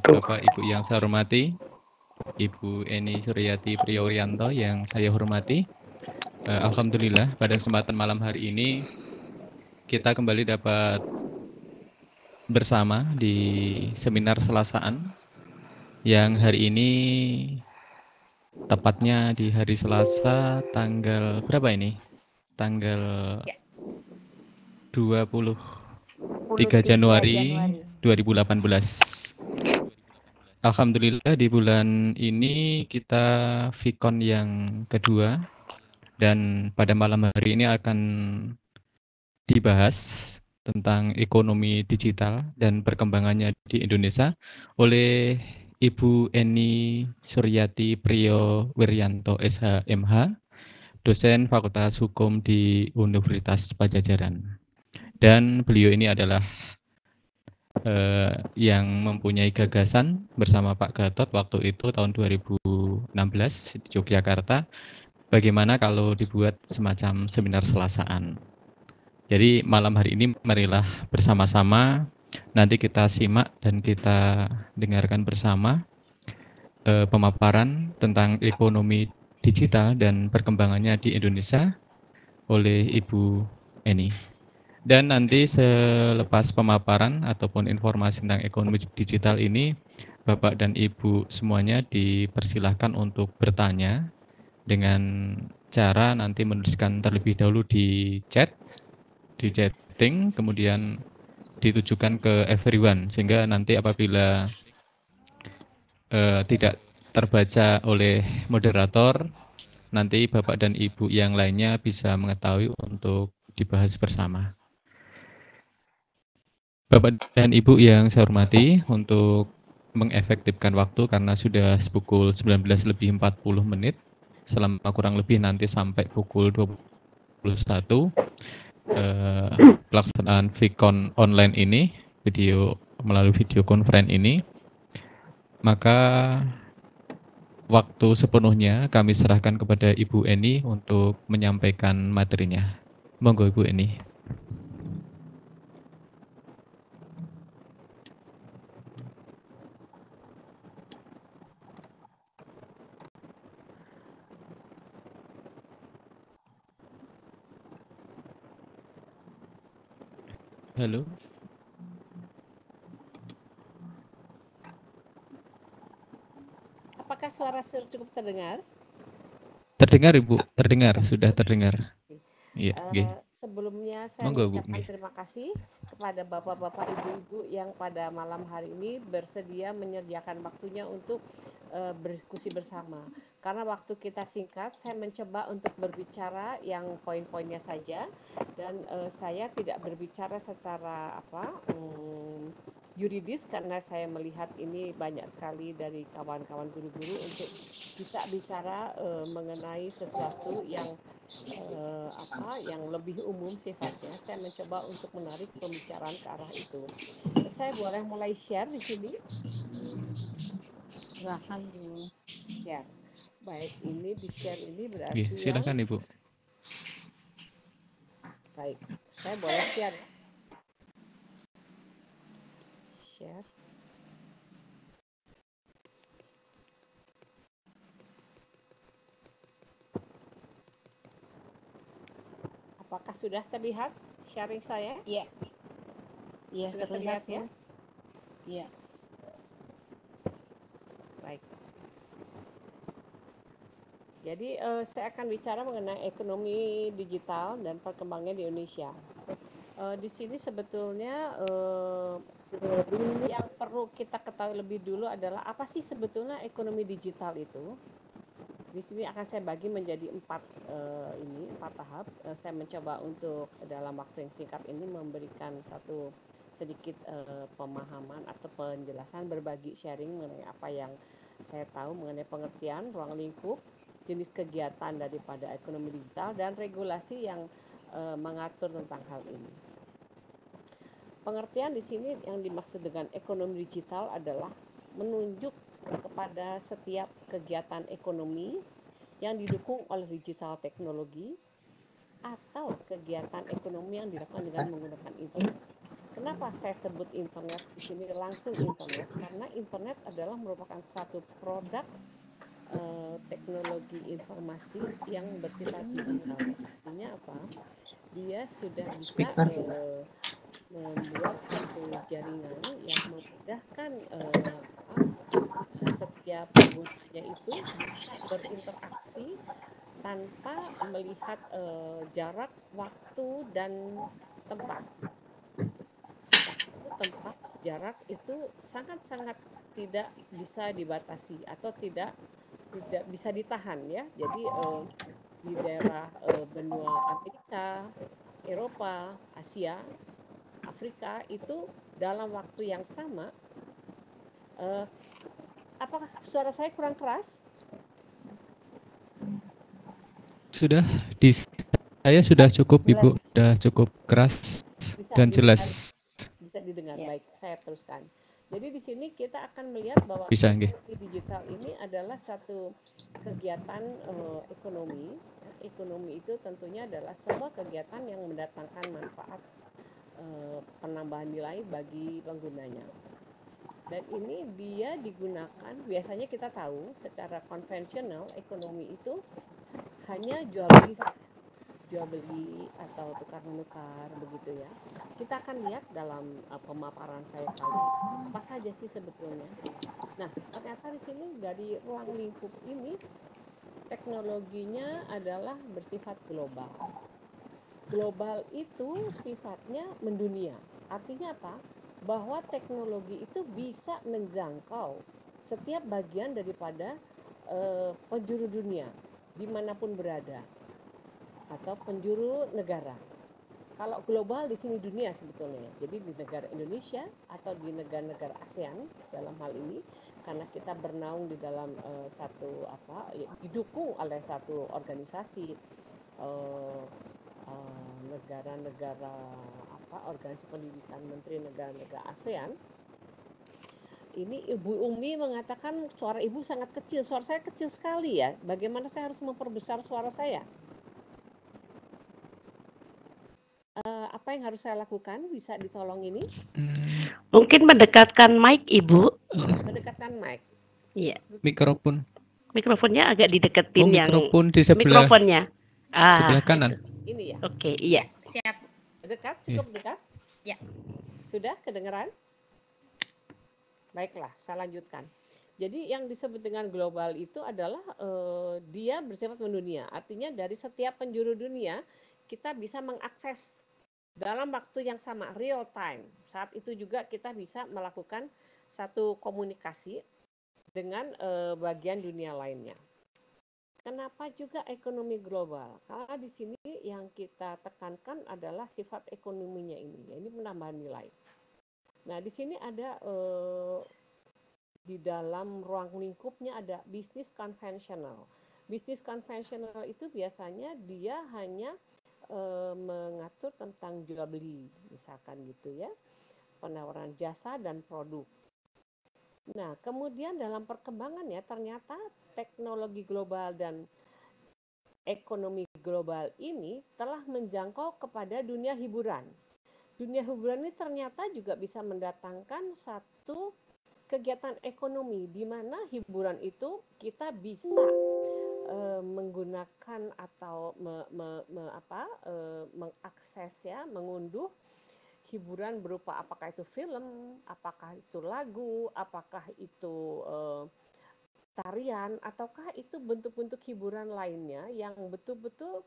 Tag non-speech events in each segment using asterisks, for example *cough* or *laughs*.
Bapak Ibu yang saya hormati, Ibu Eni Suryati Priorianto yang saya hormati. Uh, Alhamdulillah pada kesempatan malam hari ini kita kembali dapat bersama di seminar Selasaan yang hari ini tepatnya di hari Selasa tanggal berapa ini? Tanggal 23 ya. Januari, Januari 2018. Alhamdulillah di bulan ini kita Vicon yang kedua dan pada malam hari ini akan dibahas tentang ekonomi digital dan perkembangannya di Indonesia oleh Ibu Eni Suryati Priyo Wiryanto SHMH, dosen Fakultas Hukum di Universitas Pajajaran. Dan beliau ini adalah eh, yang mempunyai gagasan bersama Pak Gatot waktu itu tahun 2016 di Yogyakarta bagaimana kalau dibuat semacam seminar selasaan. Jadi malam hari ini marilah bersama-sama nanti kita simak dan kita dengarkan bersama eh, pemaparan tentang ekonomi digital dan perkembangannya di Indonesia oleh Ibu Eni. Dan nanti selepas pemaparan ataupun informasi tentang ekonomi digital ini, Bapak dan Ibu semuanya dipersilahkan untuk bertanya dengan cara nanti menuliskan terlebih dahulu di chat, di chatting, kemudian ditujukan ke everyone, sehingga nanti apabila uh, tidak terbaca oleh moderator, nanti Bapak dan Ibu yang lainnya bisa mengetahui untuk dibahas bersama. Bapak dan Ibu yang saya hormati, untuk mengefektifkan waktu karena sudah pukul 19 lebih 40 menit, selama kurang lebih nanti sampai pukul 21, eh, pelaksanaan Vicon online ini, video melalui video konferen ini, maka waktu sepenuhnya kami serahkan kepada Ibu Eni untuk menyampaikan materinya. Monggo Ibu Eni. Halo, Apakah suara sudah cukup terdengar? Terdengar Ibu, terdengar, sudah terdengar. Iya, nggih. Sebelumnya saya Monggo, Bu. mengucapkan iya. terima kasih kepada bapak-bapak, ibu-ibu yang pada malam hari ini bersedia menyediakan waktunya untuk uh, berdiskusi bersama. Karena waktu kita singkat, saya mencoba untuk berbicara yang poin-poinnya saja dan uh, saya tidak berbicara secara apa um, yuridis karena saya melihat ini banyak sekali dari kawan-kawan guru-guru untuk bisa bicara uh, mengenai sesuatu yang eh, apa yang lebih umum sifatnya, saya mencoba untuk menarik pembicaraan ke arah itu. Saya boleh mulai share di sini? Silahkan di share. Baik, ini di share ini berarti. Ya, silakan yang... Ibu. Baik, saya boleh share. Share. Apakah sudah terlihat sharing saya? Iya. Iya, terlihat, terlihat ya. ya. Iya. Baik. Jadi uh, saya akan bicara mengenai ekonomi digital dan perkembangannya di Indonesia. Uh, di sini sebetulnya uh, yang perlu kita ketahui lebih dulu adalah apa sih sebetulnya ekonomi digital itu? di sini akan saya bagi menjadi empat uh, ini empat tahap. Uh, saya mencoba untuk dalam waktu yang singkat ini memberikan satu sedikit uh, pemahaman atau penjelasan berbagi sharing mengenai apa yang saya tahu mengenai pengertian ruang lingkup, jenis kegiatan daripada ekonomi digital dan regulasi yang uh, mengatur tentang hal ini. Pengertian di sini yang dimaksud dengan ekonomi digital adalah menunjuk kepada setiap kegiatan ekonomi yang didukung oleh digital teknologi atau kegiatan ekonomi yang dilakukan dengan menggunakan internet. Kenapa saya sebut internet di sini langsung internet? Karena internet adalah merupakan satu produk eh, teknologi informasi yang bersifat digital. Artinya apa? Dia sudah bisa eh, membuat satu jaringan yang memudahkan eh, setiap penggunanya itu bisa berinteraksi tanpa melihat uh, jarak, waktu, dan tempat. tempat, jarak itu sangat-sangat tidak bisa dibatasi atau tidak tidak bisa ditahan ya. Jadi uh, di daerah uh, benua Amerika, Eropa, Asia, Afrika itu dalam waktu yang sama uh, Apakah suara saya kurang keras? Sudah, di saya sudah cukup, jelas. Ibu. Sudah cukup keras bisa dan didengar. jelas. Bisa didengar. Ya. Baik, saya teruskan. Jadi di sini kita akan melihat bahwa bisa, ekonomi digital ini adalah satu kegiatan uh, ekonomi. Ekonomi itu tentunya adalah semua kegiatan yang mendatangkan manfaat uh, penambahan nilai bagi penggunanya dan ini dia digunakan biasanya kita tahu secara konvensional ekonomi itu hanya jual beli jual beli atau tukar menukar begitu ya kita akan lihat dalam uh, pemaparan saya kali apa saja sih sebetulnya nah ternyata di sini dari ruang lingkup ini teknologinya adalah bersifat global global itu sifatnya mendunia artinya apa bahwa teknologi itu bisa menjangkau setiap bagian daripada eh, penjuru dunia dimanapun berada atau penjuru negara. Kalau global di sini dunia sebetulnya, jadi di negara Indonesia atau di negara-negara ASEAN dalam hal ini, karena kita bernaung di dalam eh, satu apa, ya, didukung oleh satu organisasi eh, Eh, negara-negara apa organisasi pendidikan menteri negara-negara ASEAN ini Ibu Umi mengatakan suara Ibu sangat kecil, suara saya kecil sekali ya. Bagaimana saya harus memperbesar suara saya? Uh, apa yang harus saya lakukan? Bisa ditolong ini? Mungkin mendekatkan mic Ibu. Mendekatkan mic. Iya. Mikrofon. Mikrofonnya agak dideketin oh, mikrofon yang mikrofon di sebelah. Mikrofonnya. Ah, sebelah kanan. Gitu. Ini ya. Oke, okay, iya. Siap. Dekat, cukup hmm. dekat? Ya. Sudah kedengeran? Baiklah, saya lanjutkan. Jadi yang disebut dengan global itu adalah uh, dia bersifat mendunia. Artinya dari setiap penjuru dunia kita bisa mengakses dalam waktu yang sama real time. Saat itu juga kita bisa melakukan satu komunikasi dengan uh, bagian dunia lainnya. Kenapa juga ekonomi global? Karena di sini yang kita tekankan adalah sifat ekonominya ini, ya, ini menambah nilai. Nah, di sini ada eh, di dalam ruang lingkupnya ada bisnis konvensional. Bisnis konvensional itu biasanya dia hanya eh, mengatur tentang jual beli, misalkan gitu ya, penawaran jasa dan produk. Nah, kemudian dalam perkembangannya ternyata teknologi global dan ekonomi global ini telah menjangkau kepada dunia hiburan. Dunia hiburan ini ternyata juga bisa mendatangkan satu kegiatan ekonomi di mana hiburan itu kita bisa e, menggunakan atau me, me, me, apa, e, mengakses ya, mengunduh hiburan berupa apakah itu film, apakah itu lagu, apakah itu eh, tarian, ataukah itu bentuk-bentuk hiburan lainnya yang betul-betul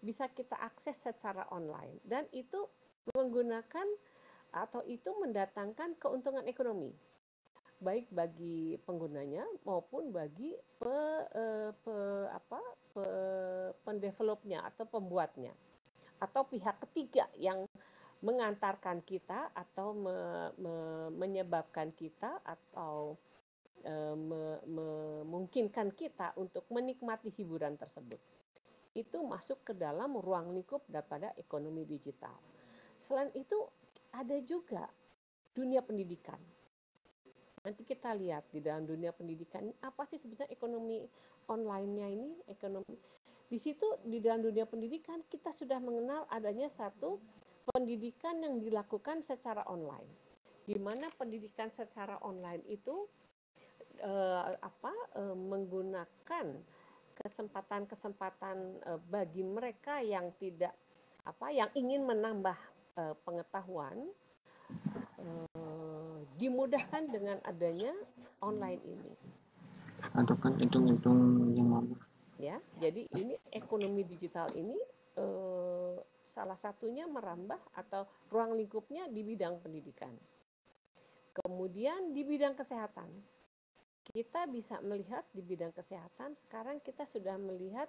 bisa kita akses secara online dan itu menggunakan atau itu mendatangkan keuntungan ekonomi baik bagi penggunanya maupun bagi pe, eh, pe apa pe, pendevelopnya atau pembuatnya atau pihak ketiga yang mengantarkan kita atau me, me, menyebabkan kita atau e, me, memungkinkan kita untuk menikmati hiburan tersebut. Itu masuk ke dalam ruang lingkup daripada ekonomi digital. Selain itu ada juga dunia pendidikan. Nanti kita lihat di dalam dunia pendidikan apa sih sebenarnya ekonomi online-nya ini, ekonomi di situ di dalam dunia pendidikan kita sudah mengenal adanya satu pendidikan yang dilakukan secara online. Di mana pendidikan secara online itu eh, apa eh, menggunakan kesempatan-kesempatan eh, bagi mereka yang tidak apa yang ingin menambah pengetahuan dimudahkan dengan adanya online ini. kan hitung-hitung yang mana? Ya, jadi ini ekonomi digital ini salah satunya merambah atau ruang lingkupnya di bidang pendidikan. Kemudian di bidang kesehatan, kita bisa melihat di bidang kesehatan sekarang kita sudah melihat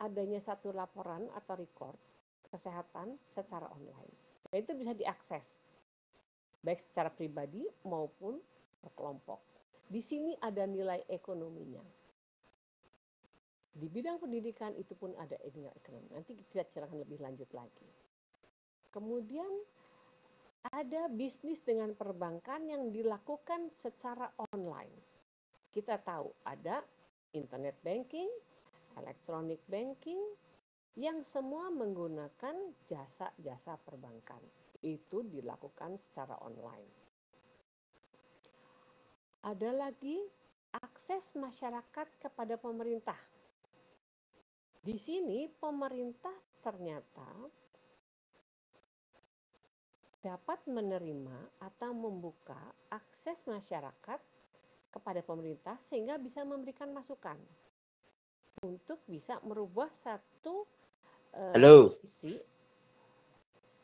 adanya satu laporan atau record kesehatan secara online. Dan itu bisa diakses baik secara pribadi maupun berkelompok. Di sini ada nilai ekonominya di bidang pendidikan itu pun ada ilmu ekonomi. Nanti kita cerahkan lebih lanjut lagi. Kemudian ada bisnis dengan perbankan yang dilakukan secara online. Kita tahu ada internet banking, electronic banking, yang semua menggunakan jasa-jasa perbankan. Itu dilakukan secara online. Ada lagi akses masyarakat kepada pemerintah di sini pemerintah ternyata dapat menerima atau membuka akses masyarakat kepada pemerintah sehingga bisa memberikan masukan untuk bisa merubah satu uh, kondisi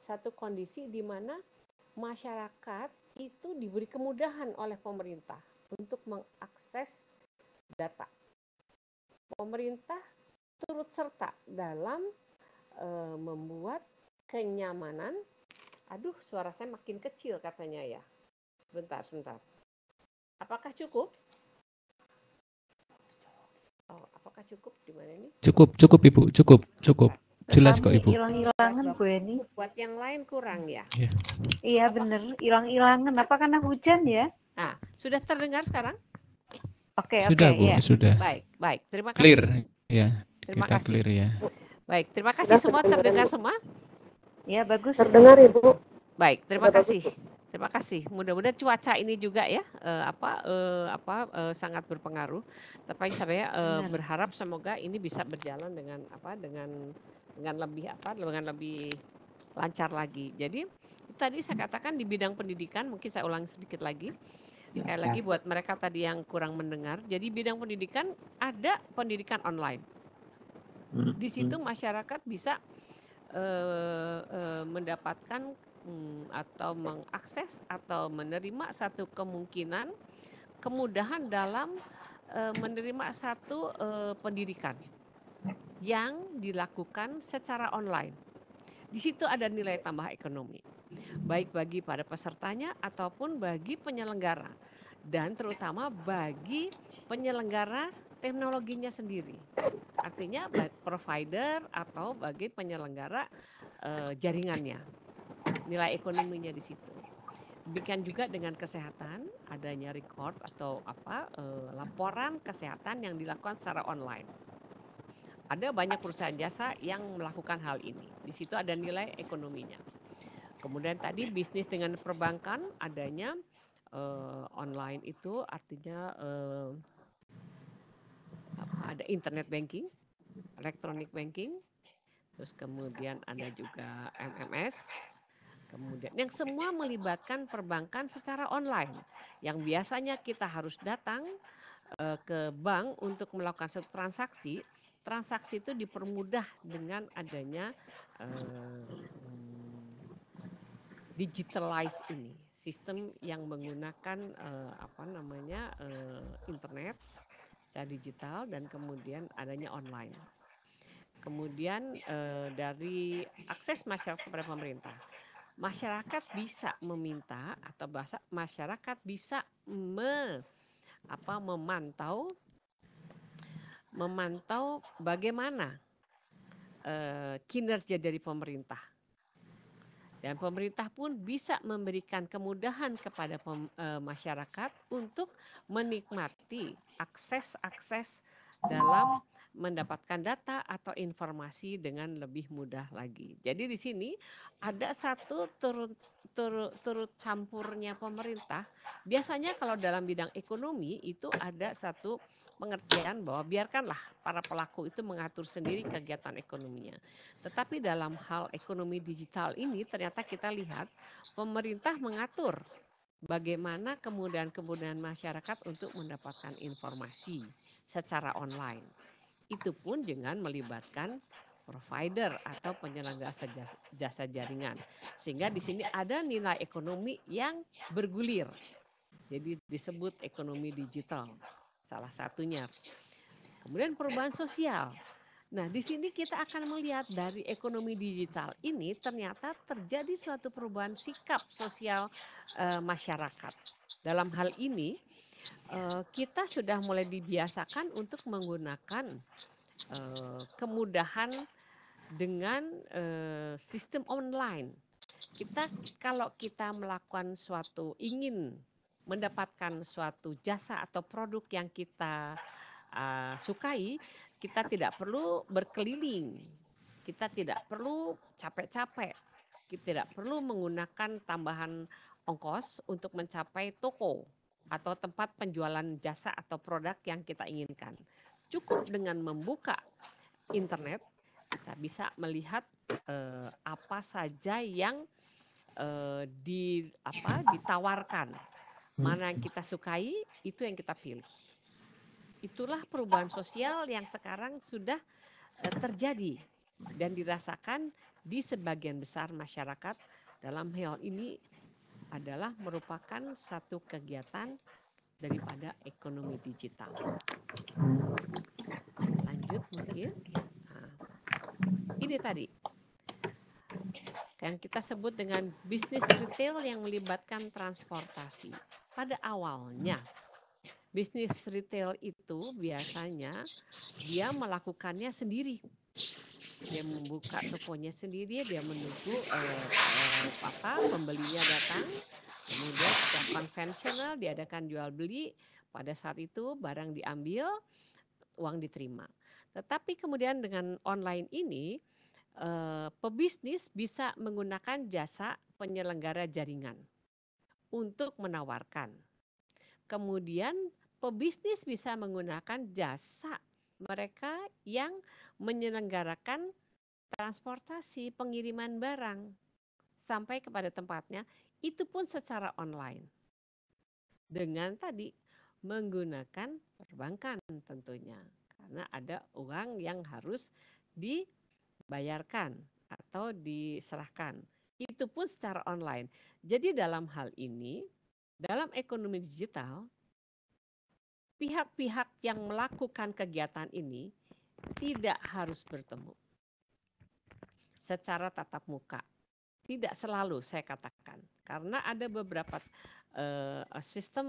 satu kondisi di mana masyarakat itu diberi kemudahan oleh pemerintah untuk mengakses data. Pemerintah turut serta dalam e, membuat kenyamanan. Aduh, suara saya makin kecil katanya ya. Sebentar, sebentar. Apakah cukup? Oh, apakah cukup di mana ini? Cukup, cukup Ibu, cukup, cukup. Jelas kok Ibu. Hilang-hilangan Bu ini. Buat yang lain kurang ya. Iya, iya benar. Hilang-hilangan apa karena hujan ya? Nah, sudah terdengar sekarang? Oke, okay, sudah okay, Bu, ya. sudah. Baik, baik. Terima kasih. Clear. Ya. Terima Kita kasih. Clear ya. Baik, terima kasih semua terdengar semua. Ya, bagus. Terdengar, Ibu. Baik, terima kasih. Terima kasih. Mudah-mudahan cuaca ini juga ya uh, apa uh, apa uh, sangat berpengaruh. Tapi saya uh, berharap semoga ini bisa berjalan dengan apa dengan dengan lebih apa dengan lebih lancar lagi. Jadi tadi saya katakan di bidang pendidikan mungkin saya ulang sedikit lagi. Sekali ya, lagi ya. buat mereka tadi yang kurang mendengar. Jadi bidang pendidikan ada pendidikan online Hmm, di hmm. situ masyarakat bisa eh, eh, mendapatkan hmm, atau mengakses atau menerima satu kemungkinan kemudahan dalam eh, menerima satu pendidikan yang dilakukan secara online. Di situ ada nilai tambah ekonomi, baik bagi para pesertanya ataupun bagi penyelenggara, dan terutama bagi penyelenggara teknologinya sendiri. Artinya baik provider atau bagi penyelenggara e, jaringannya. Nilai ekonominya di situ. Demikian juga dengan kesehatan, adanya record atau apa e, laporan kesehatan yang dilakukan secara online. Ada banyak perusahaan jasa yang melakukan hal ini. Di situ ada nilai ekonominya. Kemudian tadi bisnis dengan perbankan adanya uh, online itu artinya uh, ada internet banking, electronic banking, terus kemudian ada juga MMS, kemudian yang semua melibatkan perbankan secara online, yang biasanya kita harus datang eh, ke bank untuk melakukan transaksi, transaksi itu dipermudah dengan adanya eh, digitalize ini sistem yang menggunakan uh, apa namanya uh, internet secara digital dan kemudian adanya online. Kemudian eh, dari akses masyarakat kepada pemerintah. Masyarakat bisa meminta atau bahasa masyarakat bisa me, apa memantau memantau bagaimana eh, kinerja dari pemerintah. Dan pemerintah pun bisa memberikan kemudahan kepada pem, eh, masyarakat untuk menikmati akses-akses dalam mendapatkan data atau informasi dengan lebih mudah lagi. Jadi di sini ada satu turut turut, turut campurnya pemerintah. Biasanya kalau dalam bidang ekonomi itu ada satu pengertian bahwa biarkanlah para pelaku itu mengatur sendiri kegiatan ekonominya. Tetapi dalam hal ekonomi digital ini ternyata kita lihat pemerintah mengatur bagaimana kemudahan-kemudahan masyarakat untuk mendapatkan informasi secara online. Itu pun dengan melibatkan provider atau penyelenggara jasa, jasa jaringan. Sehingga di sini ada nilai ekonomi yang bergulir. Jadi disebut ekonomi digital salah satunya. Kemudian perubahan sosial Nah, di sini kita akan melihat dari ekonomi digital ini ternyata terjadi suatu perubahan sikap sosial e, masyarakat. Dalam hal ini, e, kita sudah mulai dibiasakan untuk menggunakan e, kemudahan dengan e, sistem online. Kita kalau kita melakukan suatu ingin mendapatkan suatu jasa atau produk yang kita uh, sukai, kita tidak perlu berkeliling. Kita tidak perlu capek-capek. Kita tidak perlu menggunakan tambahan ongkos untuk mencapai toko atau tempat penjualan jasa atau produk yang kita inginkan. Cukup dengan membuka internet, kita bisa melihat eh, apa saja yang eh, di apa ditawarkan. Mana yang kita sukai, itu yang kita pilih. Itulah perubahan sosial yang sekarang sudah eh, terjadi dan dirasakan di sebagian besar masyarakat dalam hal ini adalah merupakan satu kegiatan daripada ekonomi digital. Lanjut mungkin. Nah, ini tadi yang kita sebut dengan bisnis retail yang melibatkan transportasi. Pada awalnya bisnis retail itu biasanya dia melakukannya sendiri dia membuka tokonya sendiri dia menunggu eh, eh, apa pembelinya datang kemudian secara konvensional diadakan jual beli pada saat itu barang diambil uang diterima tetapi kemudian dengan online ini eh, pebisnis bisa menggunakan jasa penyelenggara jaringan untuk menawarkan kemudian pebisnis bisa menggunakan jasa mereka yang menyelenggarakan transportasi pengiriman barang sampai kepada tempatnya itu pun secara online. Dengan tadi menggunakan perbankan tentunya karena ada uang yang harus dibayarkan atau diserahkan. Itu pun secara online. Jadi dalam hal ini dalam ekonomi digital pihak-pihak yang melakukan kegiatan ini tidak harus bertemu secara tatap muka. Tidak selalu saya katakan, karena ada beberapa uh, sistem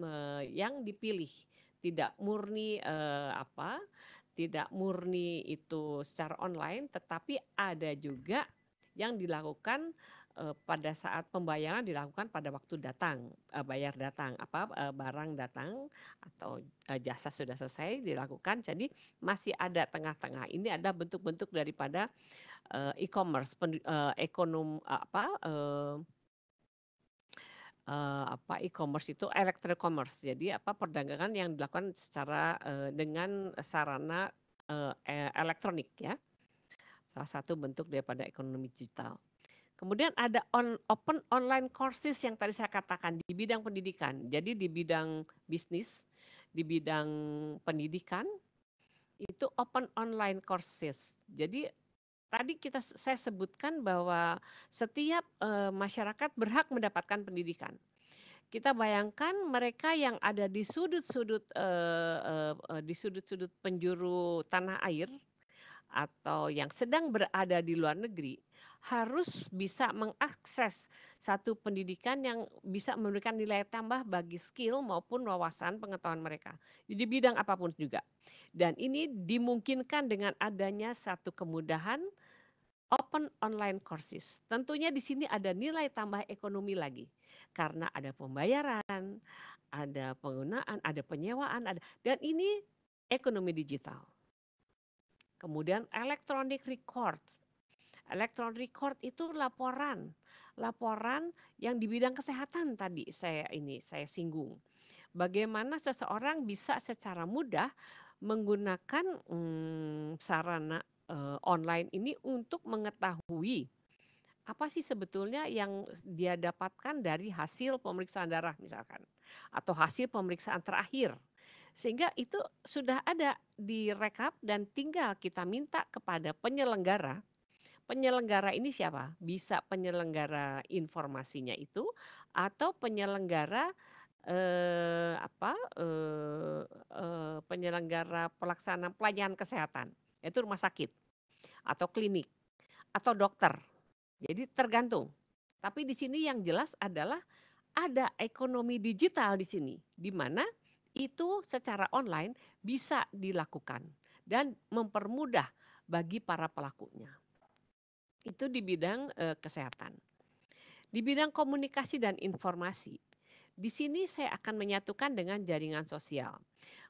uh, yang dipilih tidak murni uh, apa, tidak murni itu secara online, tetapi ada juga yang dilakukan Eh, pada saat pembayaran dilakukan pada waktu datang, eh, bayar datang, apa eh, barang datang atau jasa sudah selesai dilakukan. Jadi masih ada tengah-tengah. Ini ada bentuk-bentuk daripada e-commerce ekonom apa uh, apa e-commerce itu electronic commerce. Jadi apa perdagangan yang dilakukan secara uh, dengan sarana uh, elektronik ya. Salah satu bentuk daripada ekonomi digital. Kemudian ada on, open online courses yang tadi saya katakan di bidang pendidikan. Jadi di bidang bisnis, di bidang pendidikan itu open online courses. Jadi tadi kita saya sebutkan bahwa setiap e, masyarakat berhak mendapatkan pendidikan. Kita bayangkan mereka yang ada di sudut-sudut e, e, di sudut-sudut penjuru tanah air atau yang sedang berada di luar negeri harus bisa mengakses satu pendidikan yang bisa memberikan nilai tambah bagi skill maupun wawasan pengetahuan mereka di bidang apapun juga. Dan ini dimungkinkan dengan adanya satu kemudahan open online courses. Tentunya di sini ada nilai tambah ekonomi lagi karena ada pembayaran, ada penggunaan, ada penyewaan, ada dan ini ekonomi digital. Kemudian electronic record electron record itu laporan, laporan yang di bidang kesehatan tadi saya ini saya singgung. Bagaimana seseorang bisa secara mudah menggunakan hmm, sarana eh, online ini untuk mengetahui apa sih sebetulnya yang dia dapatkan dari hasil pemeriksaan darah misalkan atau hasil pemeriksaan terakhir sehingga itu sudah ada direkap dan tinggal kita minta kepada penyelenggara penyelenggara ini siapa? Bisa penyelenggara informasinya itu atau penyelenggara eh, apa eh, eh, penyelenggara pelaksana pelayanan kesehatan, yaitu rumah sakit atau klinik atau dokter. Jadi tergantung. Tapi di sini yang jelas adalah ada ekonomi digital di sini, di mana itu secara online bisa dilakukan dan mempermudah bagi para pelakunya itu di bidang eh, kesehatan. Di bidang komunikasi dan informasi, di sini saya akan menyatukan dengan jaringan sosial.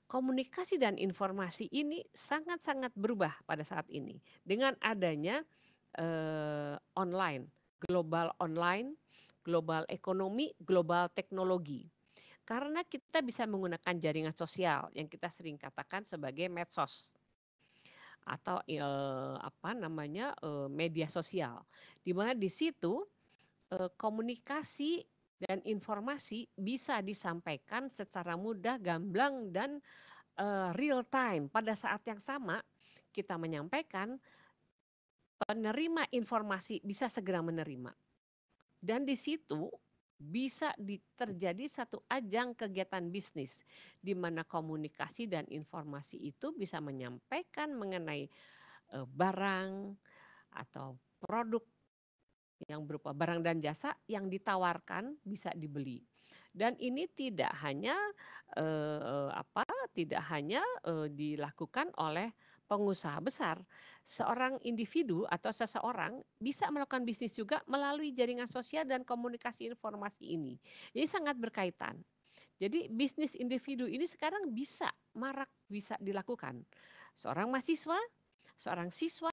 Komunikasi dan informasi ini sangat-sangat berubah pada saat ini dengan adanya eh, online, global online, global ekonomi, global teknologi. Karena kita bisa menggunakan jaringan sosial yang kita sering katakan sebagai medsos atau apa namanya eh, media sosial di mana di situ eh, komunikasi dan informasi bisa disampaikan secara mudah, gamblang dan eh, real time pada saat yang sama kita menyampaikan penerima informasi bisa segera menerima. Dan di situ bisa terjadi satu ajang kegiatan bisnis di mana komunikasi dan informasi itu bisa menyampaikan mengenai eh, barang atau produk yang berupa barang dan jasa yang ditawarkan bisa dibeli. Dan ini tidak hanya eh, apa tidak hanya eh, dilakukan oleh pengusaha besar, seorang individu atau seseorang bisa melakukan bisnis juga melalui jaringan sosial dan komunikasi informasi ini. ini sangat berkaitan. Jadi bisnis individu ini sekarang bisa marak bisa dilakukan. Seorang mahasiswa, seorang siswa,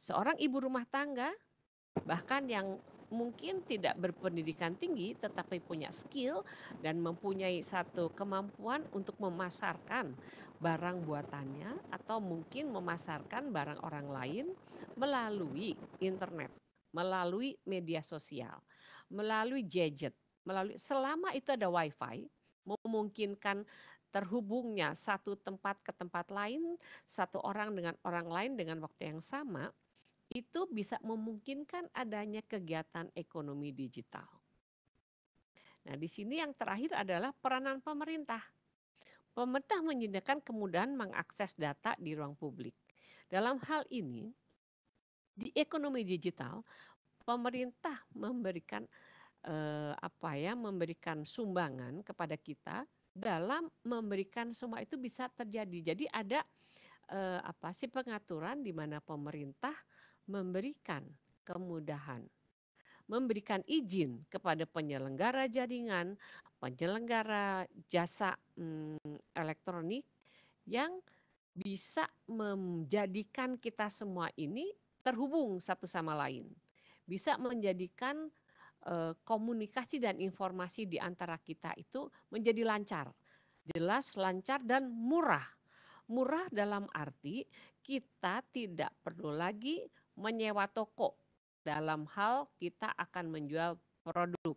seorang ibu rumah tangga, bahkan yang mungkin tidak berpendidikan tinggi tetapi punya skill dan mempunyai satu kemampuan untuk memasarkan barang buatannya atau mungkin memasarkan barang orang lain melalui internet, melalui media sosial, melalui gadget, melalui selama itu ada wifi memungkinkan terhubungnya satu tempat ke tempat lain, satu orang dengan orang lain dengan waktu yang sama, itu bisa memungkinkan adanya kegiatan ekonomi digital. Nah, di sini yang terakhir adalah peranan pemerintah. Pemerintah menyediakan kemudahan mengakses data di ruang publik. Dalam hal ini, di ekonomi digital, pemerintah memberikan eh, apa ya, memberikan sumbangan kepada kita dalam memberikan semua itu bisa terjadi. Jadi ada eh, apa sih pengaturan di mana pemerintah memberikan kemudahan, memberikan izin kepada penyelenggara jaringan, penyelenggara jasa hmm, elektronik yang bisa menjadikan kita semua ini terhubung satu sama lain, bisa menjadikan eh, komunikasi dan informasi di antara kita itu menjadi lancar, jelas, lancar, dan murah. Murah dalam arti kita tidak perlu lagi menyewa toko dalam hal kita akan menjual produk.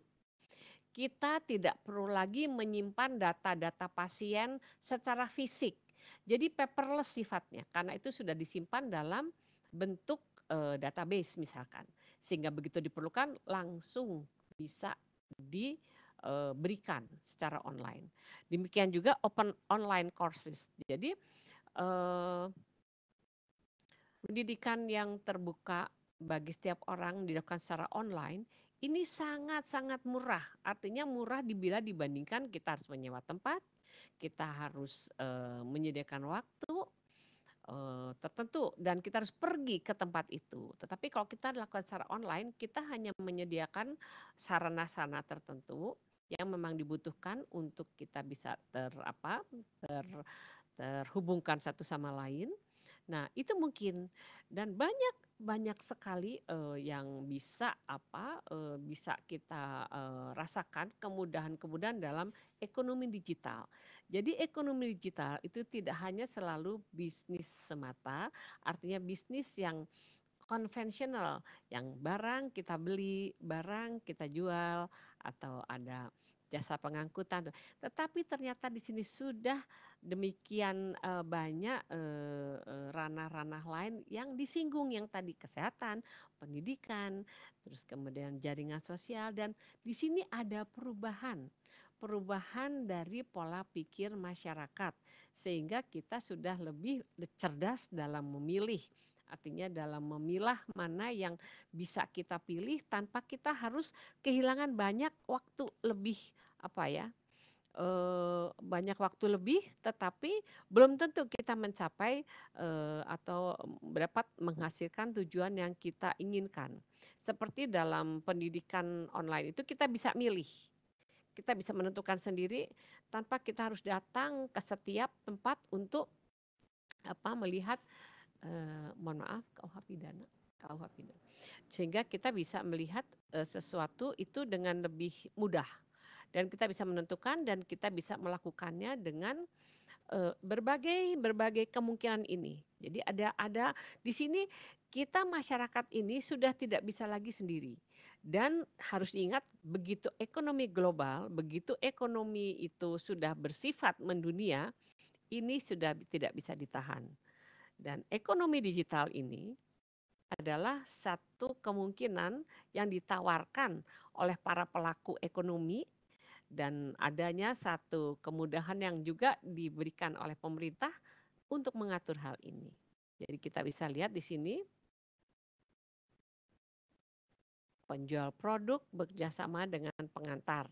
Kita tidak perlu lagi menyimpan data-data pasien secara fisik. Jadi paperless sifatnya karena itu sudah disimpan dalam bentuk e, database misalkan. Sehingga begitu diperlukan langsung bisa diberikan eh, berikan secara online. Demikian juga open online courses. Jadi eh, pendidikan yang terbuka bagi setiap orang dilakukan secara online ini sangat-sangat murah. Artinya murah bila dibandingkan kita harus menyewa tempat, kita harus e, menyediakan waktu e, tertentu dan kita harus pergi ke tempat itu. Tetapi kalau kita lakukan secara online, kita hanya menyediakan sarana-sarana tertentu yang memang dibutuhkan untuk kita bisa ter apa ter terhubungkan satu sama lain Nah, itu mungkin dan banyak banyak sekali, uh, yang bisa apa, uh, bisa kita, uh, rasakan kemudahan-kemudahan dalam ekonomi digital. Jadi ekonomi digital itu tidak hanya selalu bisnis semata, artinya bisnis yang konvensional, yang barang kita beli, barang kita jual, atau ada jasa pengangkutan. Tetapi ternyata di sini sudah demikian uh, banyak eh, eh, ranah-ranah uh, lain yang disinggung yang tadi kesehatan, pendidikan, terus kemudian jaringan sosial dan di sini ada perubahan perubahan dari pola pikir masyarakat sehingga kita sudah lebih cerdas dalam memilih Artinya dalam memilah mana yang bisa kita pilih tanpa kita harus kehilangan banyak waktu lebih apa ya? E, banyak waktu lebih tetapi belum tentu kita mencapai e, atau dapat menghasilkan tujuan yang kita inginkan. Seperti dalam pendidikan online itu kita bisa milih kita bisa menentukan sendiri tanpa kita harus datang ke setiap tempat untuk apa melihat eh, mohon maaf KUH pidana KUH pidana sehingga kita bisa melihat eh, sesuatu itu dengan lebih mudah dan kita bisa menentukan dan kita bisa melakukannya dengan eh, berbagai berbagai kemungkinan ini jadi ada ada di sini kita masyarakat ini sudah tidak bisa lagi sendiri dan harus diingat begitu ekonomi global, begitu ekonomi itu sudah bersifat mendunia, ini sudah tidak bisa ditahan. Dan ekonomi digital ini adalah satu kemungkinan yang ditawarkan oleh para pelaku ekonomi dan adanya satu kemudahan yang juga diberikan oleh pemerintah untuk mengatur hal ini. Jadi kita bisa lihat di sini penjual produk bekerjasama dengan pengantar.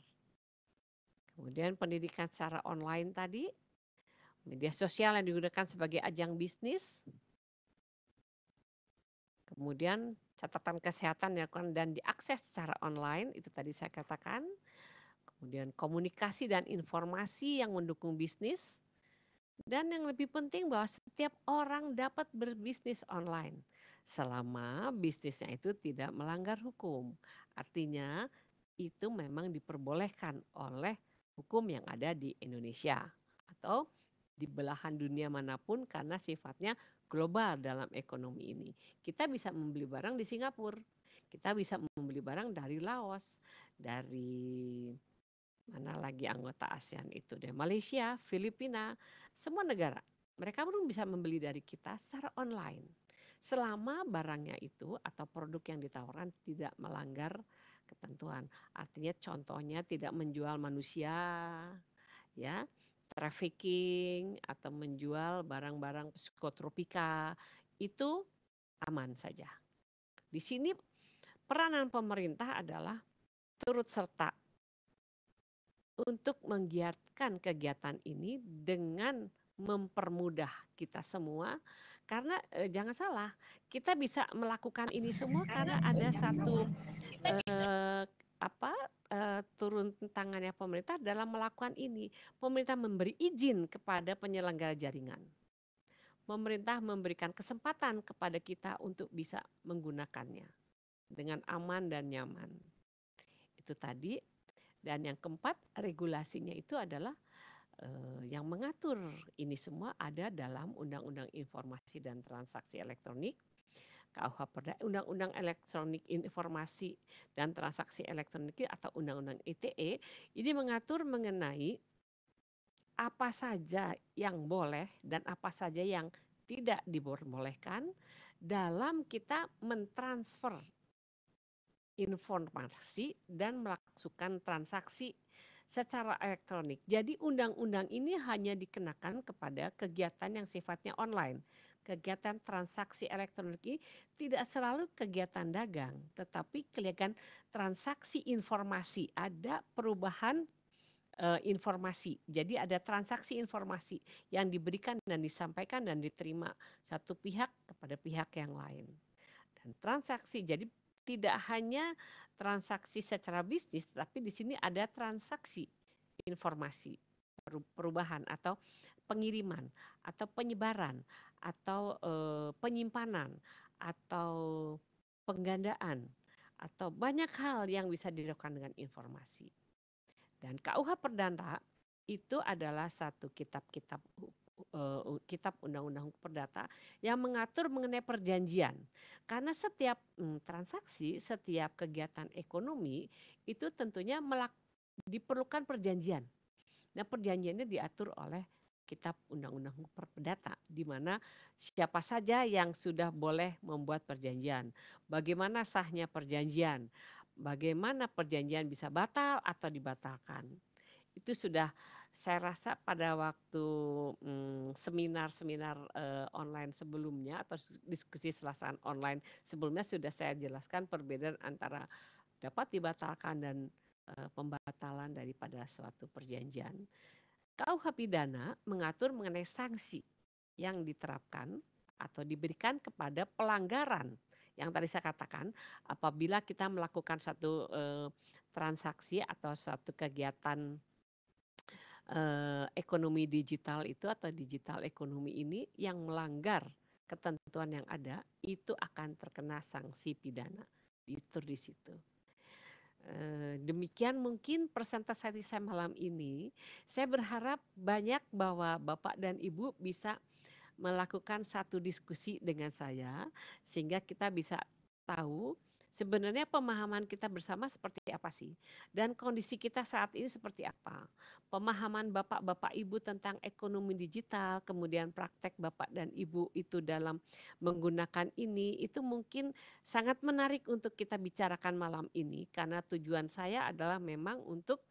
Kemudian pendidikan secara online tadi Media sosial yang digunakan sebagai ajang bisnis. Kemudian catatan kesehatan yang dilakukan dan diakses secara online, itu tadi saya katakan. Kemudian komunikasi dan informasi yang mendukung bisnis. Dan yang lebih penting bahwa setiap orang dapat berbisnis online selama bisnisnya itu tidak melanggar hukum. Artinya itu memang diperbolehkan oleh hukum yang ada di Indonesia atau di belahan dunia manapun karena sifatnya global dalam ekonomi ini. Kita bisa membeli barang di Singapura, kita bisa membeli barang dari Laos, dari mana lagi anggota ASEAN itu, dari Malaysia, Filipina, semua negara. Mereka pun bisa membeli dari kita secara online. Selama barangnya itu atau produk yang ditawarkan tidak melanggar ketentuan. Artinya contohnya tidak menjual manusia, ya trafficking atau menjual barang-barang psikotropika itu aman saja. Di sini peranan pemerintah adalah turut serta untuk menggiatkan kegiatan ini dengan mempermudah kita semua karena eh, jangan salah kita bisa melakukan ini semua *laughs* karena ada satu eh, apa uh, turun tangannya pemerintah dalam melakukan ini. Pemerintah memberi izin kepada penyelenggara jaringan. Pemerintah memberikan kesempatan kepada kita untuk bisa menggunakannya dengan aman dan nyaman. Itu tadi. Dan yang keempat, regulasinya itu adalah uh, yang mengatur ini semua ada dalam Undang-Undang Informasi dan Transaksi Elektronik KUH Undang-Undang Elektronik Informasi dan Transaksi Elektronik atau Undang-Undang ITE e, ini mengatur mengenai apa saja yang boleh dan apa saja yang tidak diperbolehkan dalam kita mentransfer informasi dan melakukan transaksi secara elektronik. Jadi undang-undang ini hanya dikenakan kepada kegiatan yang sifatnya online kegiatan transaksi elektronik tidak selalu kegiatan dagang, tetapi kelihatan transaksi informasi. Ada perubahan eh, informasi. Jadi ada transaksi informasi yang diberikan dan disampaikan dan diterima satu pihak kepada pihak yang lain. Dan transaksi jadi tidak hanya transaksi secara bisnis, tapi di sini ada transaksi informasi perubahan atau pengiriman atau penyebaran atau eh, penyimpanan atau penggandaan atau banyak hal yang bisa dilakukan dengan informasi. Dan KUH Perdata itu adalah satu kitab-kitab eh, kitab undang-undang hukum perdata yang mengatur mengenai perjanjian. Karena setiap mm, transaksi, setiap kegiatan ekonomi itu tentunya diperlukan perjanjian. Nah, perjanjiannya diatur oleh kitab undang-undang Perdata, di mana siapa saja yang sudah boleh membuat perjanjian. Bagaimana sahnya perjanjian? Bagaimana perjanjian bisa batal atau dibatalkan? Itu sudah saya rasa pada waktu mm, seminar-seminar hmm, online sebelumnya atau diskusi selasaan online sebelumnya sudah saya jelaskan perbedaan antara dapat dibatalkan dan uh, pembatalan daripada suatu perjanjian. KUH pidana mengatur mengenai sanksi yang diterapkan atau diberikan kepada pelanggaran yang tadi saya katakan apabila kita melakukan satu e, eh, transaksi atau suatu kegiatan e, ekonomi digital itu atau digital ekonomi ini yang melanggar ketentuan yang ada itu akan terkena sanksi pidana itu di situ demikian mungkin presentasi saya malam ini. Saya berharap banyak bahwa Bapak dan Ibu bisa melakukan satu diskusi dengan saya sehingga kita bisa tahu sebenarnya pemahaman kita bersama seperti apa sih dan kondisi kita saat ini seperti apa. Pemahaman bapak-bapak ibu tentang ekonomi digital, kemudian praktek bapak dan ibu itu dalam menggunakan ini itu mungkin sangat menarik untuk kita bicarakan malam ini karena tujuan saya adalah memang untuk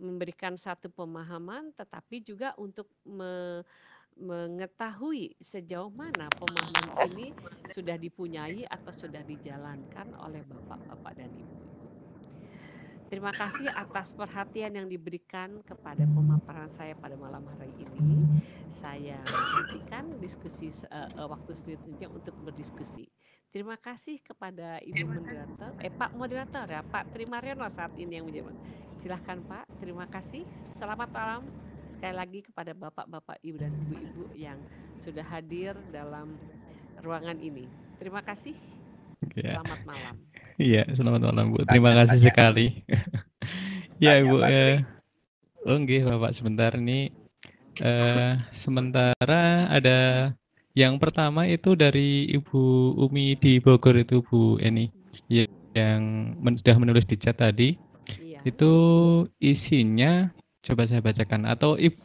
memberikan satu pemahaman tetapi juga untuk me, mengetahui sejauh mana pemahaman oh. ini sudah dipunyai atau sudah dijalankan oleh bapak-bapak dan ibu-ibu. Terima kasih atas perhatian yang diberikan kepada pemaparan saya pada malam hari ini. Saya berikan diskusi uh, waktu selanjutnya untuk berdiskusi. Terima kasih kepada Ibu moderator, eh Pak moderator ya, Pak Trimaryono saat ini yang menjabat. Silahkan Pak, terima kasih. Selamat malam sekali lagi kepada bapak-bapak, ibu dan ibu-ibu yang sudah hadir dalam ruangan ini. Terima kasih. Iya. Selamat malam. Iya, selamat malam Bu. Terima tanya, kasih tanya. sekali. *laughs* ya Ibu, Bu. Eh, oh, Bapak sebentar nih. Eh, sementara ada yang pertama itu dari Ibu Umi di Bogor itu Bu Eni yang men sudah menulis di chat tadi. Iya. Itu isinya Coba saya bacakan atau Ibu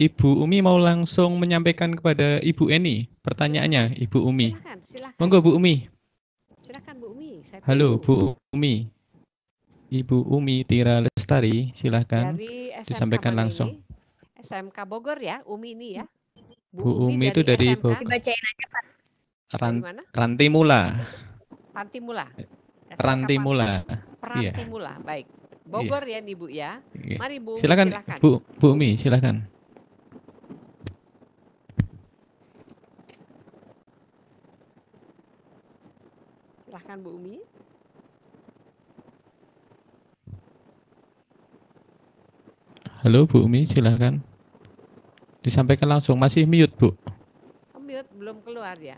Ibu Umi mau langsung menyampaikan kepada Ibu Eni pertanyaannya, Ibu Umi. Silakan, silakan. Monggo Bu Umi. Silakan Bu Umi. Saya Halo Bu Umi. Ibu Umi Tira Lestari, silahkan disampaikan langsung. SMK Bogor ya, Umi ini ya. Bu, Bu Umi, Umi itu dari, dari Bogor. Dibacain aja Pak. Ran, Rantimula. Rantimula. Rantimula. Rantimula, iya. Rantimula. baik. Bogor iya. ya Bu ya. Iya. Mari Bu. Silakan, silakan. Bu Bu Umi, silakan. Silakan Bu Umi. Halo Bu Umi, silakan. Disampaikan langsung, masih mute Bu. Oh, mute belum keluar ya?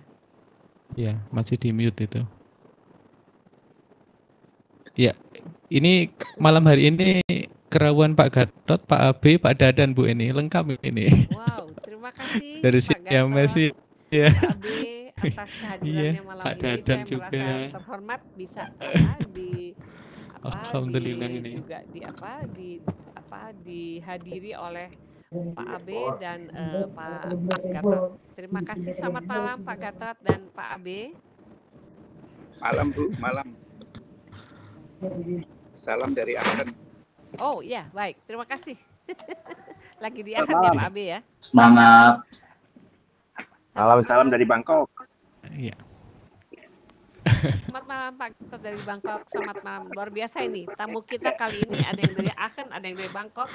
Iya, masih di mute itu. Iya, ini malam hari ini kerawuan Pak Gatot, Pak AB, Pak Dadan Bu ini lengkap ini. Wow, terima kasih *laughs* dari Pak ya, Gatot, Messi, ya. Pak AB atas *laughs* iya, kehadirannya iya, malam Pak ini. Dadan juga. terhormat bisa *laughs* apa, di Alhamdulillah ini. juga di apa di apa dihadiri oleh Pak Abe dan uh, Pak Gatot. Terima kasih. Selamat malam Pak Gatot dan Pak Abe. Malam Bu, malam. Salam dari Aachen. Oh iya, baik. Terima kasih. *laughs* Lagi di Aachen ya Pak Abe ya. Semangat. Salam salam dari Bangkok. Iya. Selamat malam Pak Gatot dari Bangkok. Selamat malam. Luar biasa ini. Tamu kita kali ini ada yang dari Aachen, ada yang dari Bangkok.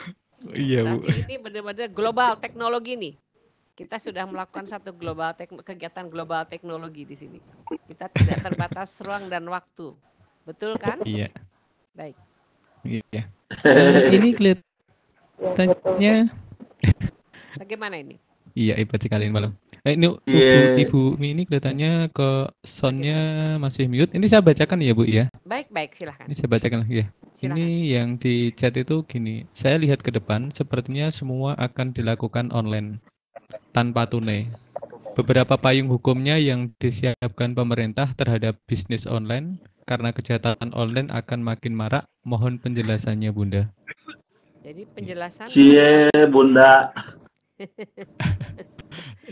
Iya, Bu. Nah, ini benar-benar global teknologi nih kita sudah melakukan satu global tek kegiatan global teknologi di sini. Kita tidak terbatas ruang dan waktu. Betul kan? Iya. Baik. Iya. *laughs* ini kelihatannya. *laughs* Bagaimana ini? Iya, hebat sekali malam. Eh, ini yeah. Ibu, iya. Ibu ini kelihatannya ke soundnya masih mute. Ini saya bacakan ya Bu ya. Baik baik silahkan. Ini saya bacakan lagi ya. Silahkan. Ini yang di chat itu gini. Saya lihat ke depan, sepertinya semua akan dilakukan online tanpa tunai beberapa payung hukumnya yang disiapkan pemerintah terhadap bisnis online karena kejahatan online akan makin marak. Mohon penjelasannya, Bunda. Jadi penjelasan. Cie, Bunda. *laughs*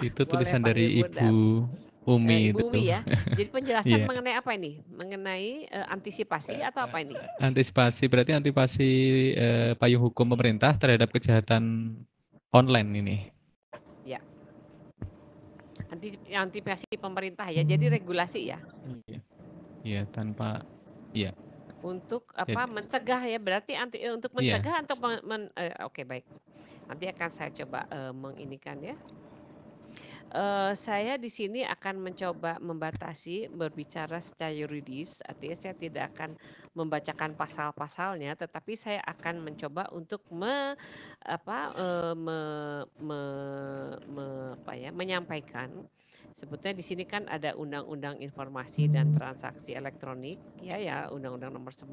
itu tulisan Boleh, dari Bunda. Ibu Umi. Eh, Ibu gitu. Umi ya. Jadi penjelasan *laughs* yeah. mengenai apa ini? Mengenai uh, antisipasi atau apa ini? Antisipasi berarti antisipasi uh, payung hukum pemerintah terhadap kejahatan online ini anti antisipasi pemerintah ya. Jadi hmm. regulasi ya. Iya. Iya, tanpa iya. Untuk apa Jadi, mencegah ya berarti anti eh, untuk iya. mencegah iya. untuk men, men eh, oke okay, baik. Nanti akan saya coba eh, menginikan ya. Uh, saya di sini akan mencoba membatasi berbicara secara yuridis, artinya saya tidak akan membacakan pasal-pasalnya, tetapi saya akan mencoba untuk me, apa, uh, me, me, me, apa ya, menyampaikan sebetulnya di sini kan ada undang-undang informasi dan hmm. transaksi elektronik ya ya undang-undang nomor 11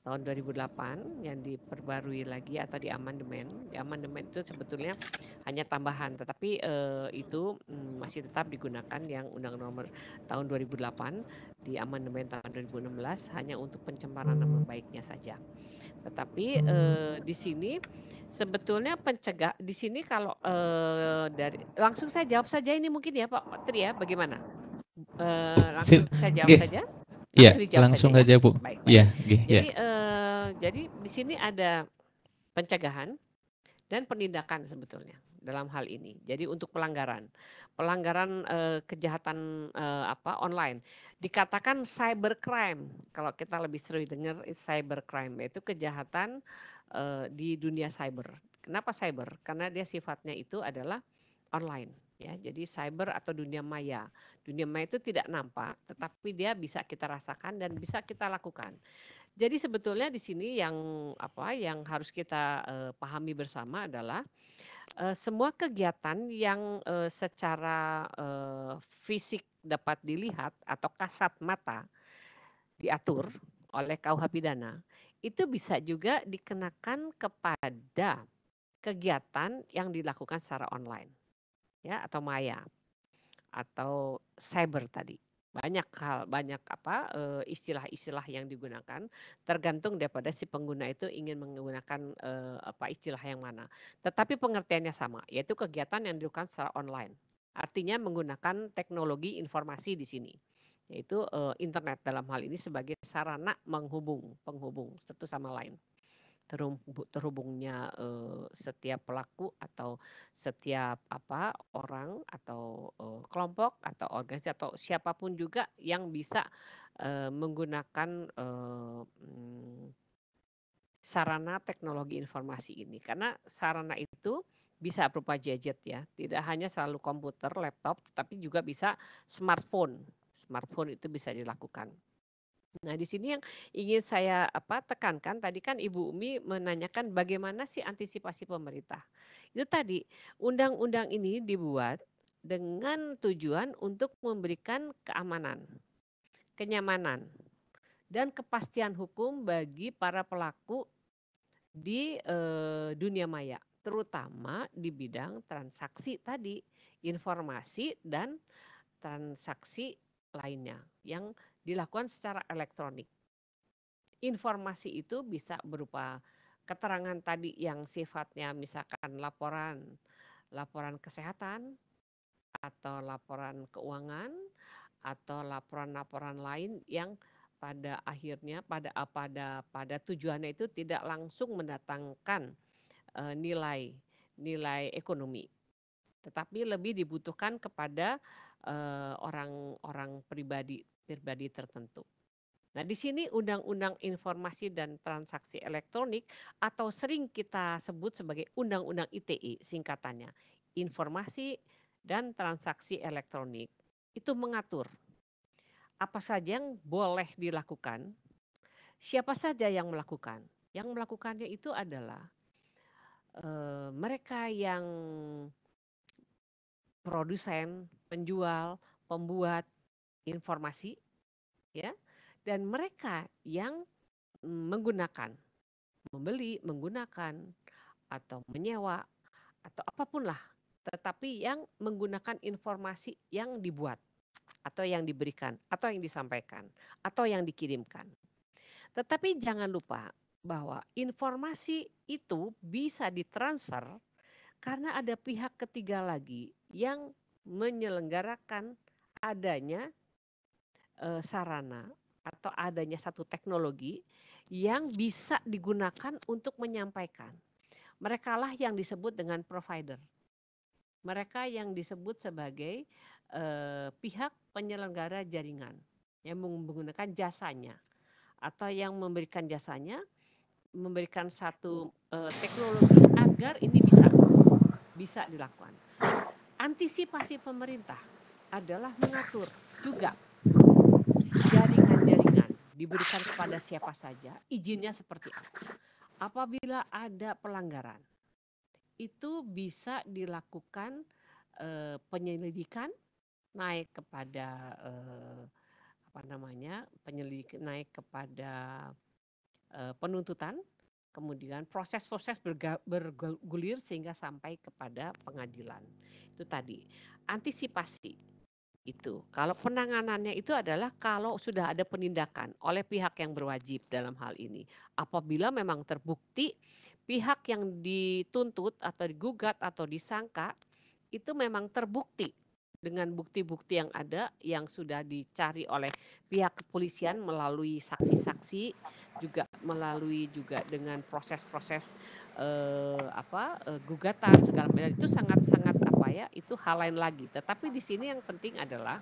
tahun 2008 yang diperbarui lagi atau diamandemen. Amandemen itu sebetulnya hanya tambahan, tetapi eh, itu mm, masih tetap digunakan yang Undang Nomor tahun 2008 di amandemen tahun 2016 hanya untuk pencemaran nama baiknya saja. Tetapi eh, di sini sebetulnya pencegah di sini kalau eh, dari langsung saya jawab saja ini mungkin ya Pak Tri ya bagaimana? Eh, langsung saya jawab yeah. saja. Iya, langsung saja, ya. aja Bu. Baik, iya, okay, jadi ya. Uh, jadi di sini ada pencegahan dan penindakan sebetulnya dalam hal ini. Jadi untuk pelanggaran, pelanggaran uh, kejahatan uh, apa online dikatakan cybercrime. Kalau kita lebih sering dengar cybercrime yaitu kejahatan uh, di dunia cyber. Kenapa cyber? Karena dia sifatnya itu adalah online ya jadi cyber atau dunia maya dunia maya itu tidak nampak tetapi dia bisa kita rasakan dan bisa kita lakukan jadi sebetulnya di sini yang apa yang harus kita uh, pahami bersama adalah uh, semua kegiatan yang uh, secara uh, fisik dapat dilihat atau kasat mata diatur oleh KUH pidana itu bisa juga dikenakan kepada kegiatan yang dilakukan secara online ya atau maya atau cyber tadi. Banyak hal, banyak apa eh, istilah-istilah yang digunakan tergantung daripada si pengguna itu ingin menggunakan eh, apa istilah yang mana. Tetapi pengertiannya sama, yaitu kegiatan yang dilakukan secara online. Artinya menggunakan teknologi informasi di sini yaitu eh, internet dalam hal ini sebagai sarana menghubung, penghubung satu sama lain terhubungnya eh, setiap pelaku atau setiap apa orang atau eh, kelompok atau organisasi atau siapapun juga yang bisa eh, menggunakan mm, sarana teknologi informasi ini karena sarana itu bisa berupa gadget ya tidak hanya selalu komputer laptop tapi juga bisa smartphone smartphone itu bisa dilakukan Nah, di sini yang ingin saya apa tekankan tadi kan Ibu Umi menanyakan bagaimana sih antisipasi pemerintah. Itu tadi undang-undang ini dibuat dengan tujuan untuk memberikan keamanan, kenyamanan dan kepastian hukum bagi para pelaku di e, dunia maya, terutama di bidang transaksi tadi, informasi dan transaksi lainnya yang dilakukan secara elektronik. Informasi itu bisa berupa keterangan tadi yang sifatnya misalkan laporan, laporan kesehatan atau laporan keuangan atau laporan-laporan lain yang pada akhirnya pada pada pada tujuannya itu tidak langsung mendatangkan eh, nilai nilai ekonomi tetapi lebih dibutuhkan kepada orang-orang eh, pribadi pribadi tertentu. Nah, di sini Undang-Undang Informasi dan Transaksi Elektronik atau sering kita sebut sebagai Undang-Undang ITE singkatannya, Informasi dan Transaksi Elektronik. Itu mengatur apa saja yang boleh dilakukan, siapa saja yang melakukan. Yang melakukannya itu adalah e, mereka yang produsen penjual, pembuat informasi ya dan mereka yang mm, menggunakan membeli, menggunakan atau menyewa atau apapun lah, tetapi yang menggunakan informasi yang dibuat atau yang diberikan atau yang disampaikan atau yang dikirimkan. Tetapi jangan lupa bahwa informasi itu bisa ditransfer karena ada pihak ketiga lagi yang menyelenggarakan adanya eh, sarana atau adanya satu teknologi yang bisa digunakan untuk menyampaikan. Merekalah yang disebut dengan provider. Mereka yang disebut sebagai e, pihak penyelenggara jaringan yang menggunakan jasanya atau yang memberikan jasanya memberikan satu e, teknologi agar ini bisa bisa dilakukan. Antisipasi pemerintah adalah mengatur juga jaringan-jaringan diberikan kepada siapa saja, izinnya seperti apa. Apabila ada pelanggaran, itu bisa dilakukan eh, penyelidikan naik kepada eh, apa namanya penyelidik naik kepada eh, penuntutan kemudian proses-proses bergulir sehingga sampai kepada pengadilan. Itu tadi antisipasi itu. Kalau penanganannya itu adalah kalau sudah ada penindakan oleh pihak yang berwajib dalam hal ini. Apabila memang terbukti pihak yang dituntut atau digugat atau disangka itu memang terbukti dengan bukti-bukti yang ada yang sudah dicari oleh pihak kepolisian melalui saksi-saksi juga melalui juga dengan proses-proses eh, apa eh, gugatan segala macam itu sangat-sangat apa ya itu hal lain lagi. Tetapi di sini yang penting adalah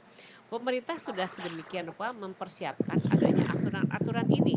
pemerintah sudah sedemikian rupa mempersiapkan adanya aturan-aturan ini.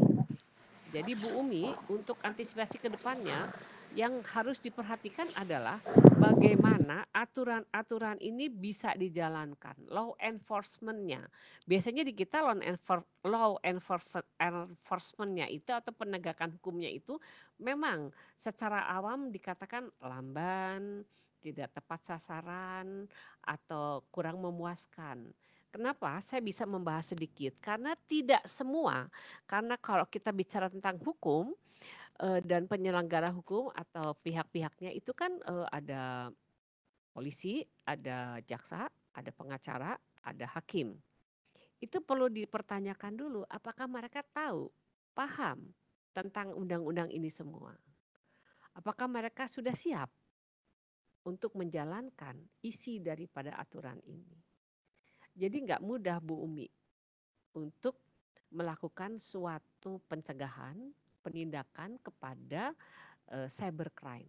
Jadi Bu Umi untuk antisipasi kedepannya yang harus diperhatikan adalah bagaimana aturan-aturan ini bisa dijalankan, law enforcement-nya. Biasanya di kita law, enfor law enforcement-nya itu atau penegakan hukumnya itu memang secara awam dikatakan lamban, tidak tepat sasaran, atau kurang memuaskan. Kenapa saya bisa membahas sedikit? Karena tidak semua, karena kalau kita bicara tentang hukum, Eh, dan penyelenggara hukum atau pihak-pihaknya itu kan eh, ada polisi, ada jaksa, ada pengacara, ada hakim. Itu perlu dipertanyakan dulu apakah mereka tahu, paham tentang undang-undang ini semua. Apakah mereka sudah siap untuk menjalankan isi daripada aturan ini. Jadi nggak mudah Bu Umi untuk melakukan suatu pencegahan penindakan kepada uh, eh, cybercrime.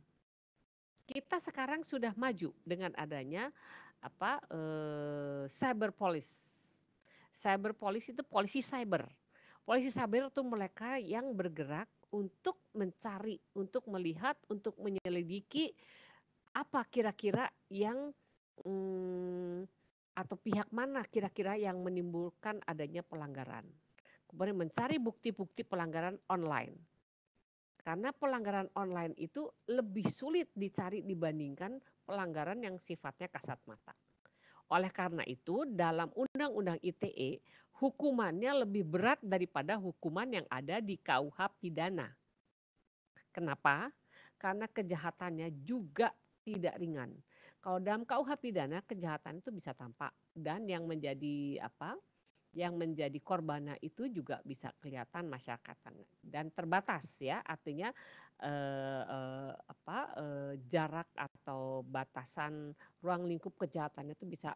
Kita sekarang sudah maju dengan adanya apa uh, cyber police. Cyber police itu polisi cyber. Polisi cyber itu mereka yang bergerak untuk mencari, untuk melihat, untuk menyelidiki apa kira-kira yang hmm, atau pihak mana kira-kira yang menimbulkan adanya pelanggaran kemudian mencari bukti-bukti pelanggaran online. Karena pelanggaran online itu lebih sulit dicari dibandingkan pelanggaran yang sifatnya kasat mata. Oleh karena itu, dalam Undang-Undang ITE, hukumannya lebih berat daripada hukuman yang ada di KUH pidana. Kenapa? Karena kejahatannya juga tidak ringan. Kalau dalam KUH pidana kejahatan itu bisa tampak dan yang menjadi apa yang menjadi korbana itu juga bisa kelihatan masyarakat dan terbatas ya artinya eh, eh, apa eh, jarak atau batasan ruang lingkup kejahatannya itu bisa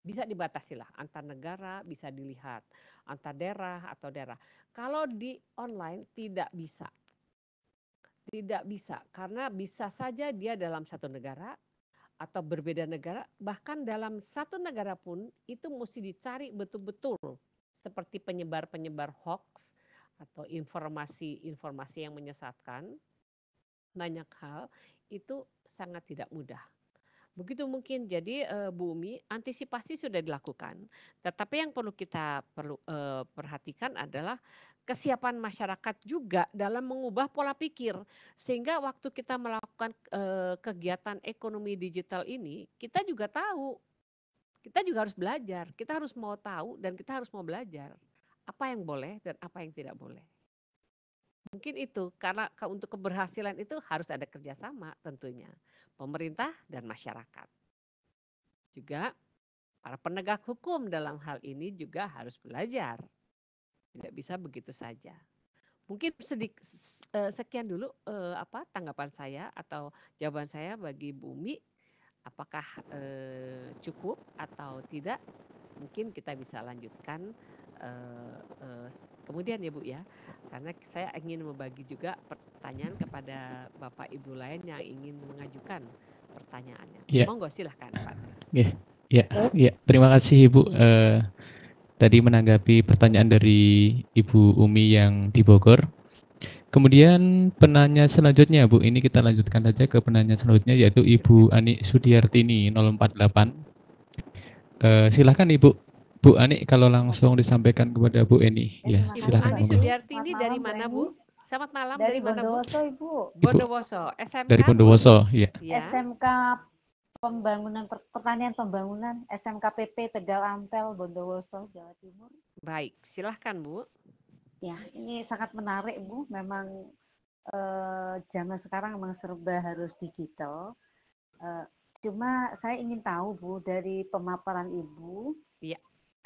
bisa dibatasi lah antar negara bisa dilihat antar daerah atau daerah kalau di online tidak bisa tidak bisa karena bisa saja dia dalam satu negara atau berbeda negara, bahkan dalam satu negara pun itu mesti dicari betul-betul seperti penyebar-penyebar hoax atau informasi-informasi yang menyesatkan banyak hal itu sangat tidak mudah. Begitu mungkin jadi e, Bu antisipasi sudah dilakukan, tetapi yang perlu kita perlu e, perhatikan adalah kesiapan masyarakat juga dalam mengubah pola pikir sehingga waktu kita melakukan eh, kegiatan ekonomi digital ini kita juga tahu kita juga harus belajar kita harus mau tahu dan kita harus mau belajar apa yang boleh dan apa yang tidak boleh mungkin itu karena untuk keberhasilan itu harus ada kerjasama tentunya pemerintah dan masyarakat juga para penegak hukum dalam hal ini juga harus belajar tidak bisa begitu saja. Mungkin sedik, eh, sekian dulu eh, apa tanggapan saya atau jawaban saya bagi Bumi. Apakah eh, cukup atau tidak? Mungkin kita bisa lanjutkan eh, eh, kemudian ya Bu ya. Karena saya ingin membagi juga pertanyaan kepada Bapak Ibu lain yang ingin mengajukan pertanyaannya. Yeah. Monggo silahkan Pak. Yeah. Ya, yeah. Ya, ya. Terima kasih Ibu. Uh, iya. eh, tadi menanggapi pertanyaan dari Ibu Umi yang di Bogor. Kemudian penanya selanjutnya Bu, ini kita lanjutkan saja ke penanya selanjutnya yaitu Ibu Ani Sudiartini 048. Uh, silahkan Ibu Bu Ani kalau langsung disampaikan kepada Bu Eni eh, ya, Ibu silahkan. Ani Sudiartini dari mana Bu? Selamat malam dari, dari Bondowoso, Ibu. Bondowoso, SMK. Dari Bondowoso, ya. ya. SMK pembangunan pertanian pembangunan SMKPP Tegal Ampel Bondowoso Jawa Timur. Baik, silahkan Bu. Ya, ini sangat menarik Bu. Memang eh, zaman sekarang memang serba harus digital. Eh, cuma saya ingin tahu Bu dari pemaparan Ibu. Iya.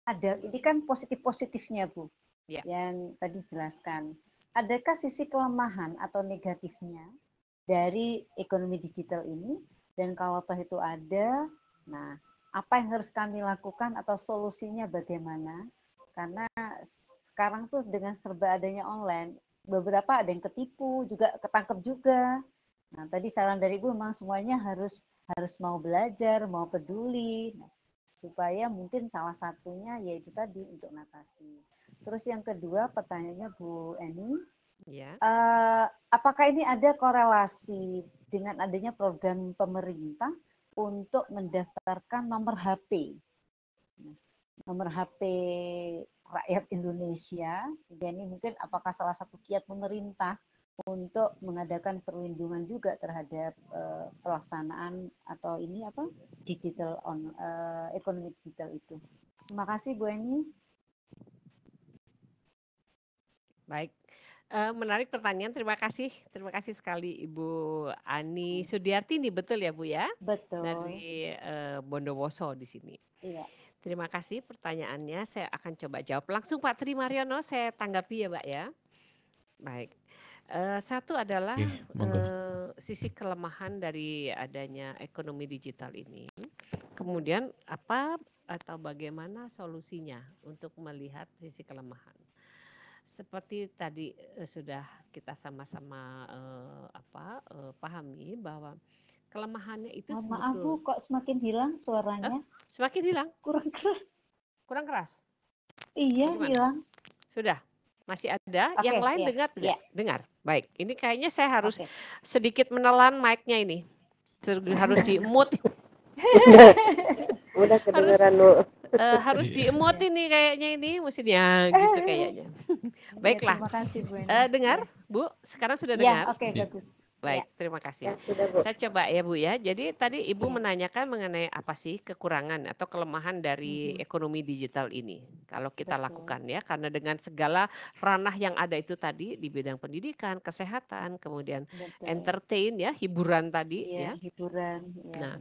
Ada ini kan positif positifnya Bu. Iya. Yang tadi jelaskan. Adakah sisi kelemahan atau negatifnya dari ekonomi digital ini? Dan kalau toh itu ada, nah apa yang harus kami lakukan atau solusinya bagaimana? Karena sekarang tuh dengan serba adanya online, beberapa ada yang ketipu, juga ketangkep juga. Nah, tadi saran dari Ibu memang semuanya harus harus mau belajar, mau peduli. Nah, supaya mungkin salah satunya yaitu tadi untuk natasi. Terus yang kedua pertanyaannya Bu Eni, ya. uh, apakah ini ada korelasi dengan adanya program pemerintah untuk mendaftarkan nomor HP. Nomor HP rakyat Indonesia, sehingga ini mungkin apakah salah satu kiat pemerintah untuk mengadakan perlindungan juga terhadap uh, pelaksanaan atau ini apa digital on uh, ekonomi digital itu. Terima kasih Bu Eni. Baik, Uh, menarik pertanyaan. Terima kasih, terima kasih sekali Ibu Ani hmm. Sudiartini, betul ya Bu ya? Betul. Dari uh, eh, Bondowoso di sini. Iya. Terima kasih pertanyaannya. Saya akan coba jawab langsung Pak Tri Mariono. Saya tanggapi ya, Pak ya. Baik. Uh, satu adalah ya, uh, sisi kelemahan dari adanya ekonomi digital ini. Kemudian apa atau bagaimana solusinya untuk melihat sisi kelemahan? seperti tadi eh, sudah kita sama-sama uh, apa uh, pahami bahwa kelemahannya itu oh, maaf bu kok semakin hilang suaranya huh? semakin hilang kurang keras kurang keras iya Gimana? hilang sudah masih ada okay, yang lain iya, dengar iya. dengar baik ini kayaknya saya harus okay. sedikit menelan mic-nya ini harus di mute *laughs* udah kedengeran harus, uh, harus iya. diemoti ini kayaknya ini musimnya, eh. gitu kayaknya. Iya, Baiklah. Terima kasih Bu. Uh, dengar Bu, sekarang sudah iya, dengar? Ya, oke okay, bagus. Baik, ya. terima kasih. Ya, sudah, Saya coba ya Bu ya. Jadi tadi Ibu ya. menanyakan mengenai apa sih kekurangan atau kelemahan dari hmm. ekonomi digital ini. Kalau kita Betul. lakukan ya, karena dengan segala ranah yang ada itu tadi di bidang pendidikan, kesehatan, kemudian Betul. entertain ya, hiburan tadi ya. ya. Hiburan. Ya. Nah,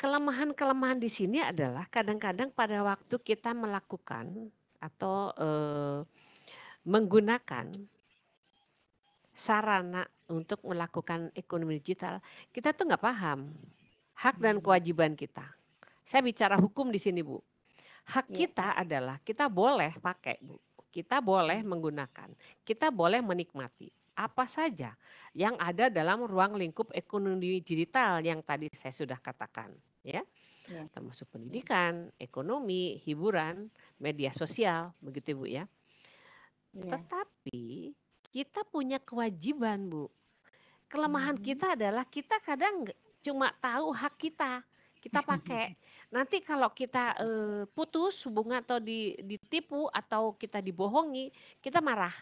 Kelemahan-kelemahan di sini adalah kadang-kadang pada waktu kita melakukan atau eh, menggunakan sarana untuk melakukan ekonomi digital, kita tuh nggak paham hak dan hmm. kewajiban kita. Saya bicara hukum di sini, Bu. Hak ya. kita adalah kita boleh pakai, Bu. Kita boleh hmm. menggunakan, kita boleh menikmati apa saja yang ada dalam ruang lingkup ekonomi digital yang tadi saya sudah katakan ya. ya termasuk pendidikan, ekonomi, hiburan, media sosial, begitu Bu ya. ya. Tetapi kita punya kewajiban Bu. Kelemahan hmm. kita adalah kita kadang cuma tahu hak kita, kita pakai. *laughs* Nanti kalau kita uh, putus hubungan atau ditipu atau kita dibohongi, kita marah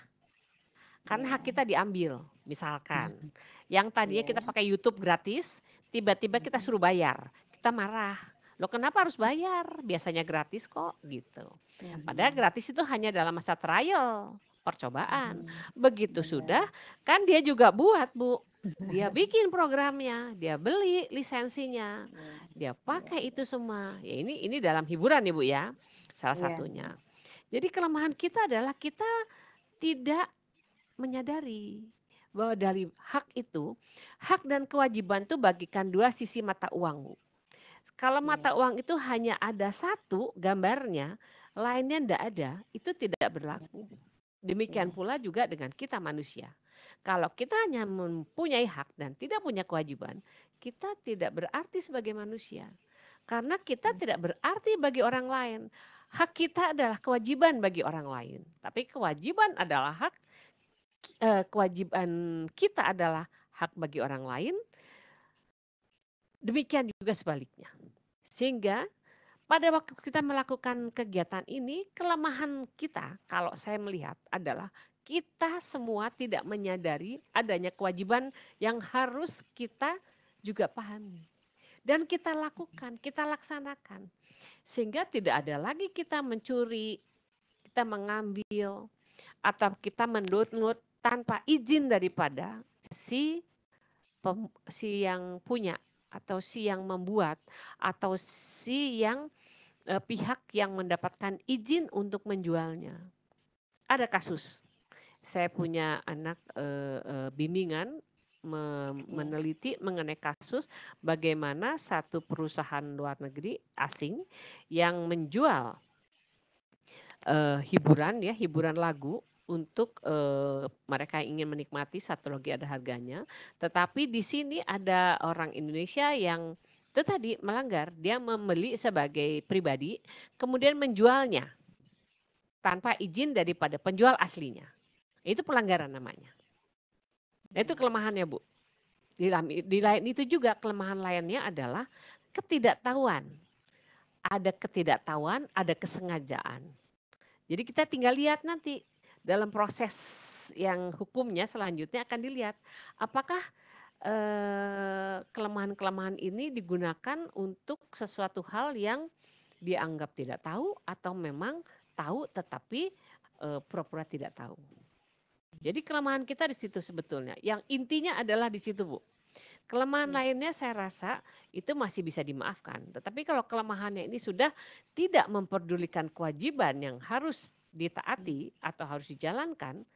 karena hak kita diambil, misalkan. Hmm. Yang tadinya iya. kita pakai YouTube gratis, tiba-tiba kita hmm. suruh bayar. Kita marah. Lo kenapa harus bayar? Biasanya gratis kok gitu. Ya, Padahal gratis itu hanya dalam masa trial, percobaan. Hmm. Begitu iya. sudah, kan dia juga buat, Bu. Dia *laughs* bikin programnya, dia beli lisensinya. Dia pakai iya. itu semua. Ya ini ini dalam hiburan ya, Bu ya. Salah satunya. Jadi kelemahan kita adalah kita tidak menyadari bahwa dari hak itu, hak dan kewajiban itu bagikan dua sisi mata uang. Kalau iya. mata uang itu hanya ada satu gambarnya, lainnya tidak ada, itu tidak berlaku. Demikian iya. pula juga dengan kita manusia. Kalau kita hanya mempunyai hak dan tidak punya kewajiban, kita tidak berarti sebagai manusia. Karena kita iya. tidak berarti bagi orang lain. Hak kita adalah kewajiban bagi orang lain, tapi kewajiban adalah hak eh, kewajiban kita adalah hak bagi orang lain. Demikian juga sebaliknya. Sehingga pada waktu kita melakukan kegiatan ini, kelemahan kita kalau saya melihat adalah kita semua tidak menyadari adanya kewajiban yang harus kita juga pahami. Dan kita lakukan, kita laksanakan. Sehingga tidak ada lagi kita mencuri, kita mengambil, atau kita mendownload tanpa izin daripada si pem, si yang punya atau si yang membuat atau si yang eh, pihak yang mendapatkan izin untuk menjualnya. Ada kasus. Saya punya anak eh, eh, bimbingan meneliti mengenai kasus bagaimana satu perusahaan luar negeri asing yang menjual uh, hiburan ya hiburan lagu untuk uh, mereka yang ingin menikmati satu lagi ada harganya. Tetapi di sini ada orang Indonesia yang itu tadi melanggar, dia membeli sebagai pribadi, kemudian menjualnya tanpa izin daripada penjual aslinya. Itu pelanggaran namanya. Nah, itu hmm. kelemahannya, Bu. Di, di lain itu juga kelemahan lainnya adalah ketidaktahuan. Ada ketidaktahuan, ada kesengajaan. Jadi kita tinggal lihat nanti dalam proses yang hukumnya selanjutnya akan dilihat apakah eh, kelemahan-kelemahan ini digunakan untuk sesuatu hal yang dianggap tidak tahu atau memang tahu tetapi eh, pura-pura e, tidak tahu. Jadi kelemahan kita di situ sebetulnya. Yang intinya adalah di situ, Bu. Kelemahan hmm. lainnya saya rasa itu masih bisa dimaafkan. Tetapi kalau kelemahannya ini sudah tidak memperdulikan kewajiban yang harus ditaati atau harus dijalankan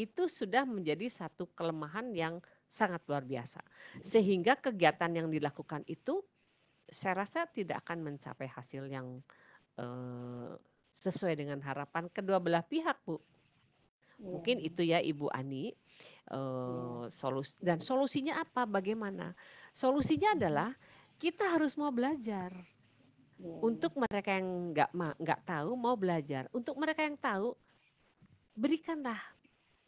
itu sudah menjadi satu kelemahan yang sangat luar biasa. Sehingga kegiatan yang dilakukan itu saya rasa tidak akan mencapai hasil yang eh, sesuai dengan harapan kedua belah pihak, Bu. Iya. Mungkin itu ya Ibu Ani. Iya. Eh, solus dan solusinya apa? Bagaimana? Solusinya adalah kita harus mau belajar Yeah. Untuk iya. mereka yang nggak nggak tahu mau belajar, untuk mereka yang tahu berikanlah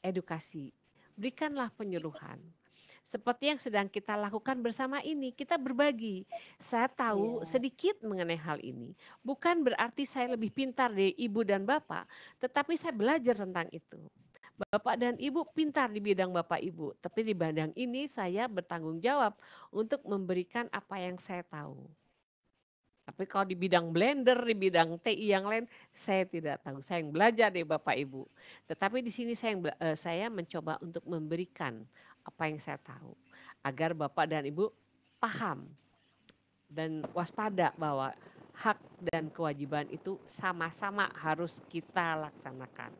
edukasi, berikanlah penyuluhan. Seperti yang sedang kita lakukan bersama ini, kita berbagi. Saya tahu yeah. sedikit mengenai hal ini. Bukan berarti saya lebih pintar dari ibu dan bapak, tetapi saya belajar tentang itu. Bapak dan Ibu pintar di bidang Bapak Ibu, tapi di bidang ini saya bertanggung jawab untuk memberikan apa yang saya tahu. Tapi kalau di bidang blender, di bidang TI yang lain, saya tidak tahu. Saya yang belajar deh Bapak Ibu. Tetapi di sini saya, yang, eh, saya mencoba untuk memberikan apa yang saya tahu. Agar Bapak dan Ibu paham dan waspada bahwa hak dan kewajiban itu sama-sama harus kita laksanakan.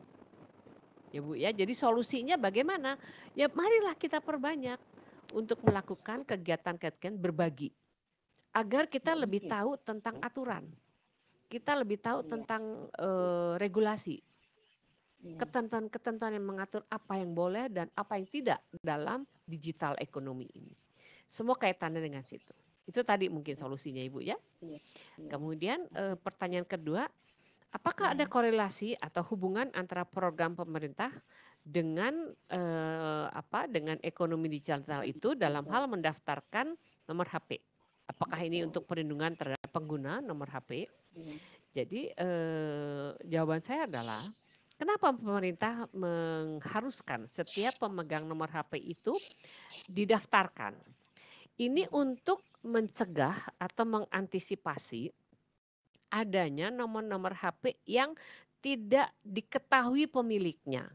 Ya Bu ya, jadi solusinya bagaimana? Ya marilah kita perbanyak untuk melakukan kegiatan-kegiatan berbagi agar kita nah, lebih iya. tahu tentang hmm? aturan, kita lebih tahu iya. tentang uh, regulasi, iya. ketentuan-ketentuan yang mengatur apa yang boleh dan apa yang tidak dalam digital ekonomi ini. Semua kaitannya dengan situ. Itu tadi mungkin solusinya Ibu ya. Kemudian uh, pertanyaan kedua, apakah ada hmm. korelasi atau hubungan antara program pemerintah dengan eh, apa dengan ekonomi digital itu dalam hal mendaftarkan nomor HP? Apakah ini untuk perlindungan terhadap pengguna nomor HP? Iya. Jadi eh, jawaban saya adalah Kenapa pemerintah mengharuskan setiap pemegang nomor HP itu didaftarkan? Ini untuk mencegah atau mengantisipasi adanya nomor-nomor HP yang tidak diketahui pemiliknya,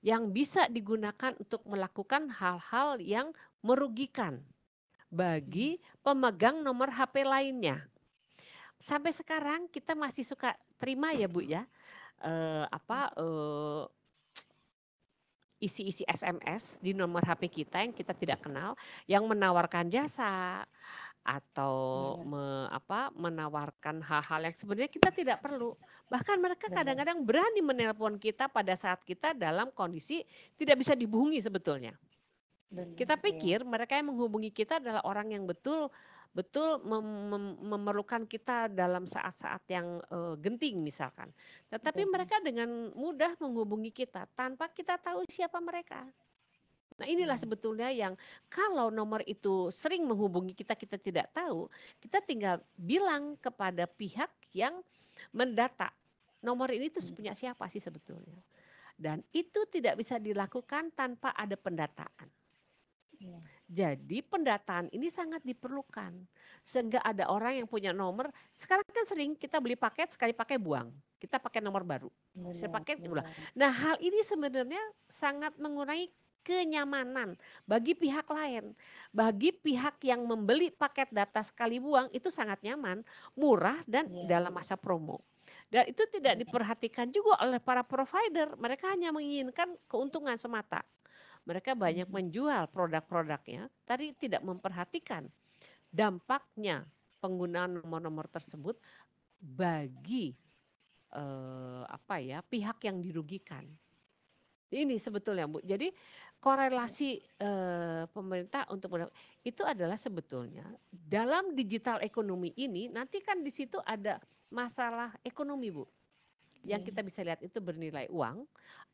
yang bisa digunakan untuk melakukan hal-hal yang merugikan bagi pemegang nomor HP lainnya. Sampai sekarang kita masih suka terima ya Bu ya eh, apa isi eh, isi-isi SMS di nomor HP kita yang kita tidak kenal yang menawarkan jasa atau iya. me, apa menawarkan hal-hal yang sebenarnya kita tidak perlu. Bahkan mereka kadang-kadang berani menelpon kita pada saat kita dalam kondisi tidak bisa dihubungi sebetulnya. Kita Benar ya. pikir mereka yang menghubungi kita adalah orang yang betul betul mem mem memerlukan kita dalam saat-saat yang uh, genting misalkan. Tetapi betul. Iya. mereka dengan mudah menghubungi kita tanpa kita tahu siapa mereka. Nah, inilah iya. sebetulnya yang kalau nomor itu sering menghubungi kita kita tidak tahu, kita tinggal bilang kepada pihak yang mendata nomor ini itu hmm. punya siapa sih sebetulnya. Dan itu tidak bisa dilakukan tanpa ada pendataan. Iya. Jadi pendataan ini sangat diperlukan. Sehingga ada orang yang punya nomor, sekarang kan sering kita beli paket sekali pakai buang. Kita pakai nomor baru. Saya pakai iya. Nah, hal ini sebenarnya sangat mengurangi kenyamanan bagi pihak lain. Bagi pihak yang membeli paket data sekali buang itu sangat nyaman, murah dan yeah. dalam masa promo. Dan itu tidak iya. diperhatikan juga oleh para provider. Mereka hanya menginginkan keuntungan semata mereka banyak hmm. menjual produk-produknya, tapi tidak memperhatikan dampaknya penggunaan nomor-nomor tersebut bagi eh, apa ya pihak yang dirugikan. Ini sebetulnya Bu. Jadi korelasi eh, pemerintah untuk itu adalah sebetulnya dalam digital ekonomi ini nanti kan di situ ada masalah ekonomi Bu. Yang iya. kita bisa lihat itu bernilai uang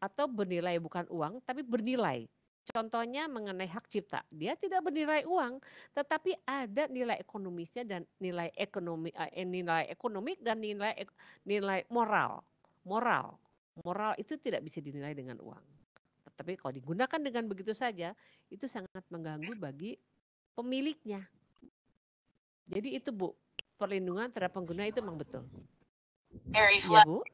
atau bernilai bukan uang tapi bernilai Contohnya mengenai hak cipta, dia tidak bernilai uang, tetapi ada nilai ekonomisnya dan nilai ekonomi eh, eh nilai ekonomik dan nilai nilai moral. Moral. Moral itu tidak bisa dinilai dengan uang. Tetapi kalau digunakan dengan begitu saja, itu sangat mengganggu bagi pemiliknya. Jadi itu Bu, perlindungan terhadap pengguna itu memang betul. Ya Bu.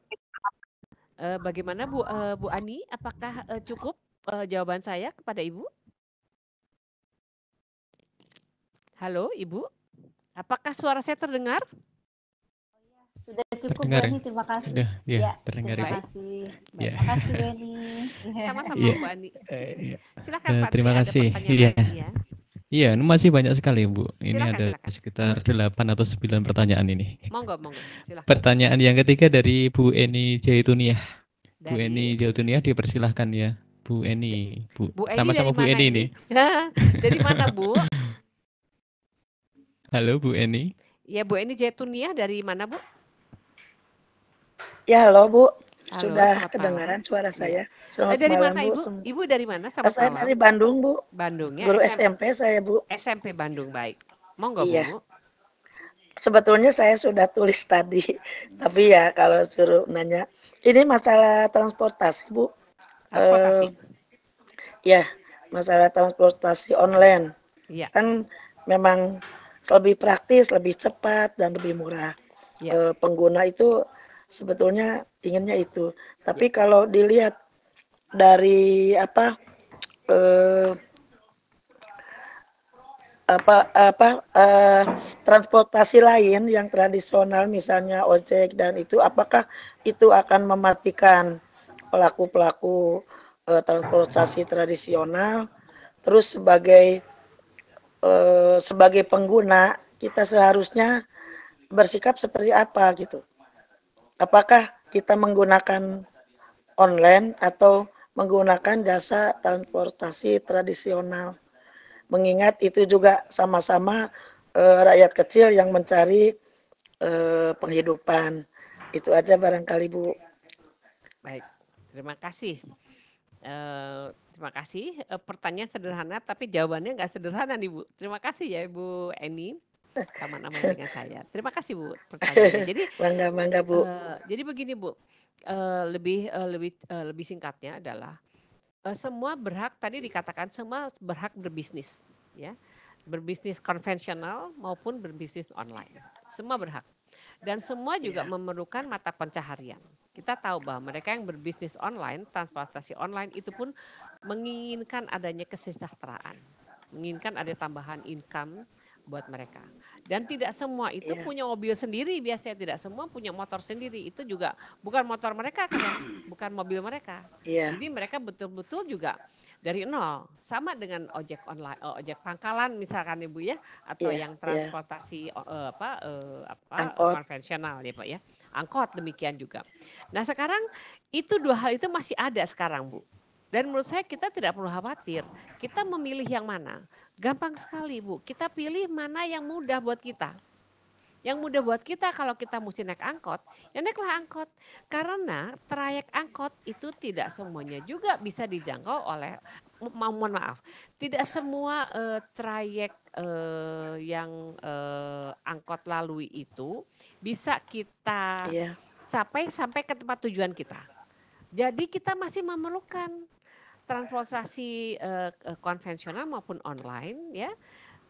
Eh, bagaimana Bu eh, Bu Ani, apakah cukup? uh, jawaban saya kepada Ibu? Halo, Ibu. Apakah suara saya terdengar? Sudah cukup terdengar. Ya ya? terima kasih. Sudah, ya, ya, terdengar terima ya. kasih. Ya. Terima kasih Bani. *laughs* Sama-sama ya. Bu Ani. Eh, iya. Silakan eh, Pak. Terima kasih. Iya. Ya. Iya, masih banyak sekali Bu. Ini silakan, ada silakan. sekitar 8 atau 9 pertanyaan ini. Monggo, monggo. Silakan. Pertanyaan yang ketiga dari Bu Eni Jaitunia. Dari... Bu Eni Jaitunia, dipersilahkan ya. Bu Eni, Bu. Bu Sama-sama Bu Eni ini. Ya, mana Bu? *laughs* Halo Bu Eni. Ya Bu Eni Jetunia dari mana Bu? Ya halo Bu. Halo, Sudah kedengaran suara iya. saya. Eh, selamat dari malam, mana Ibu? Bu. Ibu dari mana? Sama eh, saya dari Bandung Bu. Bandung ya. Guru SMP, saya Bu. SMP Bandung baik. Monggo iya. Bu. Sebetulnya saya sudah tulis tadi, *laughs* tapi ya kalau suruh nanya, ini masalah transportasi Bu Uh, ya, masalah transportasi online. Ya. Kan memang lebih praktis, lebih cepat dan lebih murah. Ya. Uh, pengguna itu sebetulnya inginnya itu. Tapi ya. kalau dilihat dari apa uh, apa apa uh, transportasi lain yang tradisional misalnya ojek dan itu apakah itu akan mematikan pelaku-pelaku eh, transportasi tradisional terus sebagai eh, sebagai pengguna kita seharusnya bersikap seperti apa gitu apakah kita menggunakan online atau menggunakan jasa transportasi tradisional mengingat itu juga sama-sama eh, rakyat kecil yang mencari penghidupan itu aja barangkali Bu baik Terima kasih. Uh, terima kasih. Uh, pertanyaan sederhana, tapi jawabannya nggak sederhana nih Bu. Terima kasih ya Ibu Eni. sama aman dengan saya. Terima kasih Bu pertanyaannya. Jadi mangga mangga Bu. Uh, jadi begini Bu, uh, lebih uh, lebih uh, lebih singkatnya adalah uh, semua berhak tadi dikatakan semua berhak berbisnis, ya berbisnis konvensional maupun berbisnis online. Semua berhak dan semua juga yeah. memerlukan mata pencaharian. Kita tahu bahwa mereka yang berbisnis online, transportasi online itu pun menginginkan adanya kesejahteraan, menginginkan ada tambahan income buat mereka. Dan tidak semua itu yeah. punya mobil sendiri, biasanya tidak semua punya motor sendiri. Itu juga bukan motor mereka kan, ya. bukan mobil mereka. Yeah. Jadi mereka betul-betul juga dari nol sama dengan ojek online eh, ojek pangkalan misalkan ibu ya atau yeah, yang iya. transportasi yeah. uh, eh, apa uh, apa angkot. konvensional ya pak ya angkot demikian juga nah sekarang itu dua hal itu masih ada sekarang bu dan menurut saya kita tidak perlu khawatir. Kita memilih yang mana. Gampang sekali Bu. Kita pilih mana yang mudah buat kita. Yang mudah buat kita kalau kita mesti naik angkot, ya naiklah angkot. Karena trayek angkot itu tidak semuanya juga bisa dijangkau oleh ma mohon maaf, tidak semua uh, trayek uh, yang uh, angkot lalui itu bisa kita yeah. capai sampai ke tempat tujuan kita. Jadi kita masih memerlukan transportasi uh, konvensional maupun online ya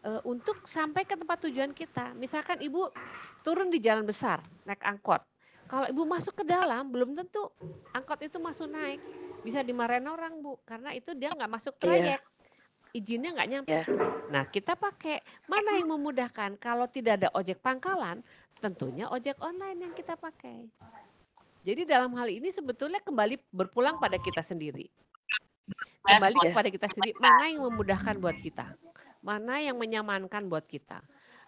uh, untuk sampai ke tempat tujuan kita. Misalkan ibu turun di jalan besar naik angkot, kalau ibu masuk ke dalam belum tentu angkot itu masuk naik, bisa dimarahin orang bu karena itu dia nggak masuk iya. trayek. Yeah izinnya nggak nyampe. Yeah. Nah kita pakai mana yang memudahkan? Kalau tidak ada ojek pangkalan, tentunya ojek online yang kita pakai. Jadi dalam hal ini sebetulnya kembali berpulang pada kita sendiri. Kembali iya. kepada kita sendiri, mana yang memudahkan buat kita? mana yang menyamankan buat kita.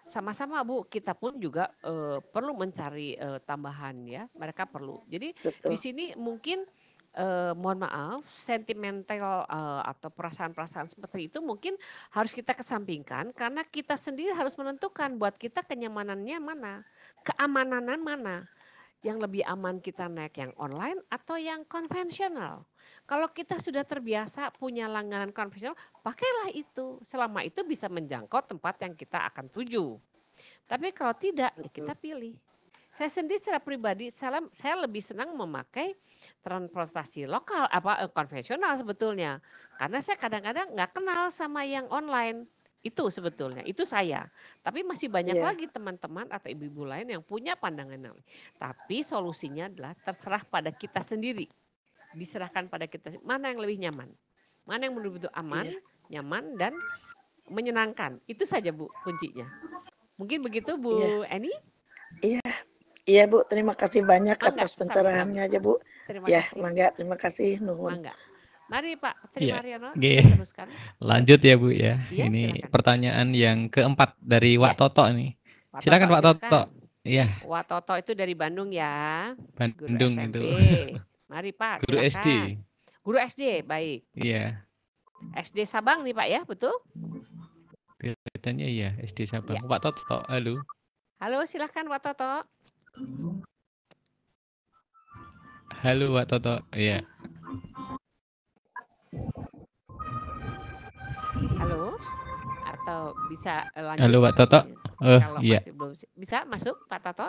Sama-sama Bu, kita pun juga uh, perlu mencari uh, tambahan ya. Mereka perlu. Jadi Betul. di sini mungkin eh, mohon maaf, sentimental uh, atau perasaan-perasaan seperti itu mungkin harus kita kesampingkan karena kita sendiri harus menentukan buat kita kenyamanannya mana, keamanan mana yang lebih aman kita naik yang online atau yang konvensional. Kalau kita sudah terbiasa punya langganan konvensional, pakailah itu. Selama itu bisa menjangkau tempat yang kita akan tuju. Tapi kalau tidak, ya kita pilih. Saya sendiri secara pribadi, saya, lebih senang memakai transportasi lokal apa eh, konvensional sebetulnya. Karena saya kadang-kadang nggak kenal sama yang online itu sebetulnya, itu saya. Tapi masih banyak yeah. lagi teman-teman atau ibu-ibu lain yang punya pandangan lain. Tapi solusinya adalah terserah pada kita sendiri. Diserahkan pada kita mana yang lebih nyaman. Mana yang betul-betul aman, yeah. nyaman dan menyenangkan. Itu saja Bu kuncinya. Mungkin begitu Bu yeah. Eni? Iya. Yeah. Iya Bu, terima kasih banyak mangga, atas pencerahannya aja Bu. Terima ya, kasih. mangga, terima kasih Nuhun. Mangga. Mari Pak Tri ya. Mariano teruskan. Lanjut ya Bu ya. ya ini silakan. pertanyaan yang keempat dari iya. Wak Toto nih. silakan Pak Toto. Iya. Wak Toto itu dari Bandung ya. Bandung Guru itu. Mari Pak. Guru silakan. SD. Guru SD, baik. Iya. SD Sabang nih Pak ya, betul? Kelihatannya iya, SD Sabang. Ya. Pak Toto, halo. Halo, silakan Pak Toto. Halo Pak Toto, iya. Halo? Atau bisa eh, lanjut? Halo Pak Toto. Uh, iya. masih belum bisa masuk Pak Toto?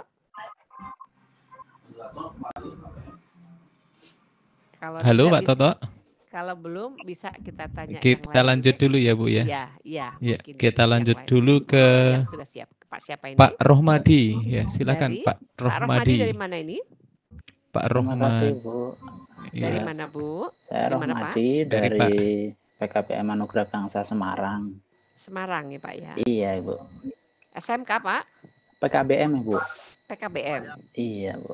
Kalau Halo Pak Toto. Kalau belum bisa kita tanya. Kita lanjut dulu ya Bu ya. Iya, iya. iya ya, kita lanjut dulu ke sudah siap. Pak siapa ini? Pak Rohmadi. Ya, silakan dari, Pak Rohmadi. Pak Rohmadi dari mana ini? Pak Rohmadi. Terima kasih Bu. Iya. Dari mana Bu? Saya dari mana, Pak? dari, dari Pak. PKPM Anugerah Bangsa Semarang. Semarang ya Pak ya? Iya Ibu. SMK Pak? PKBM Ibu. PKBM? Iya Bu.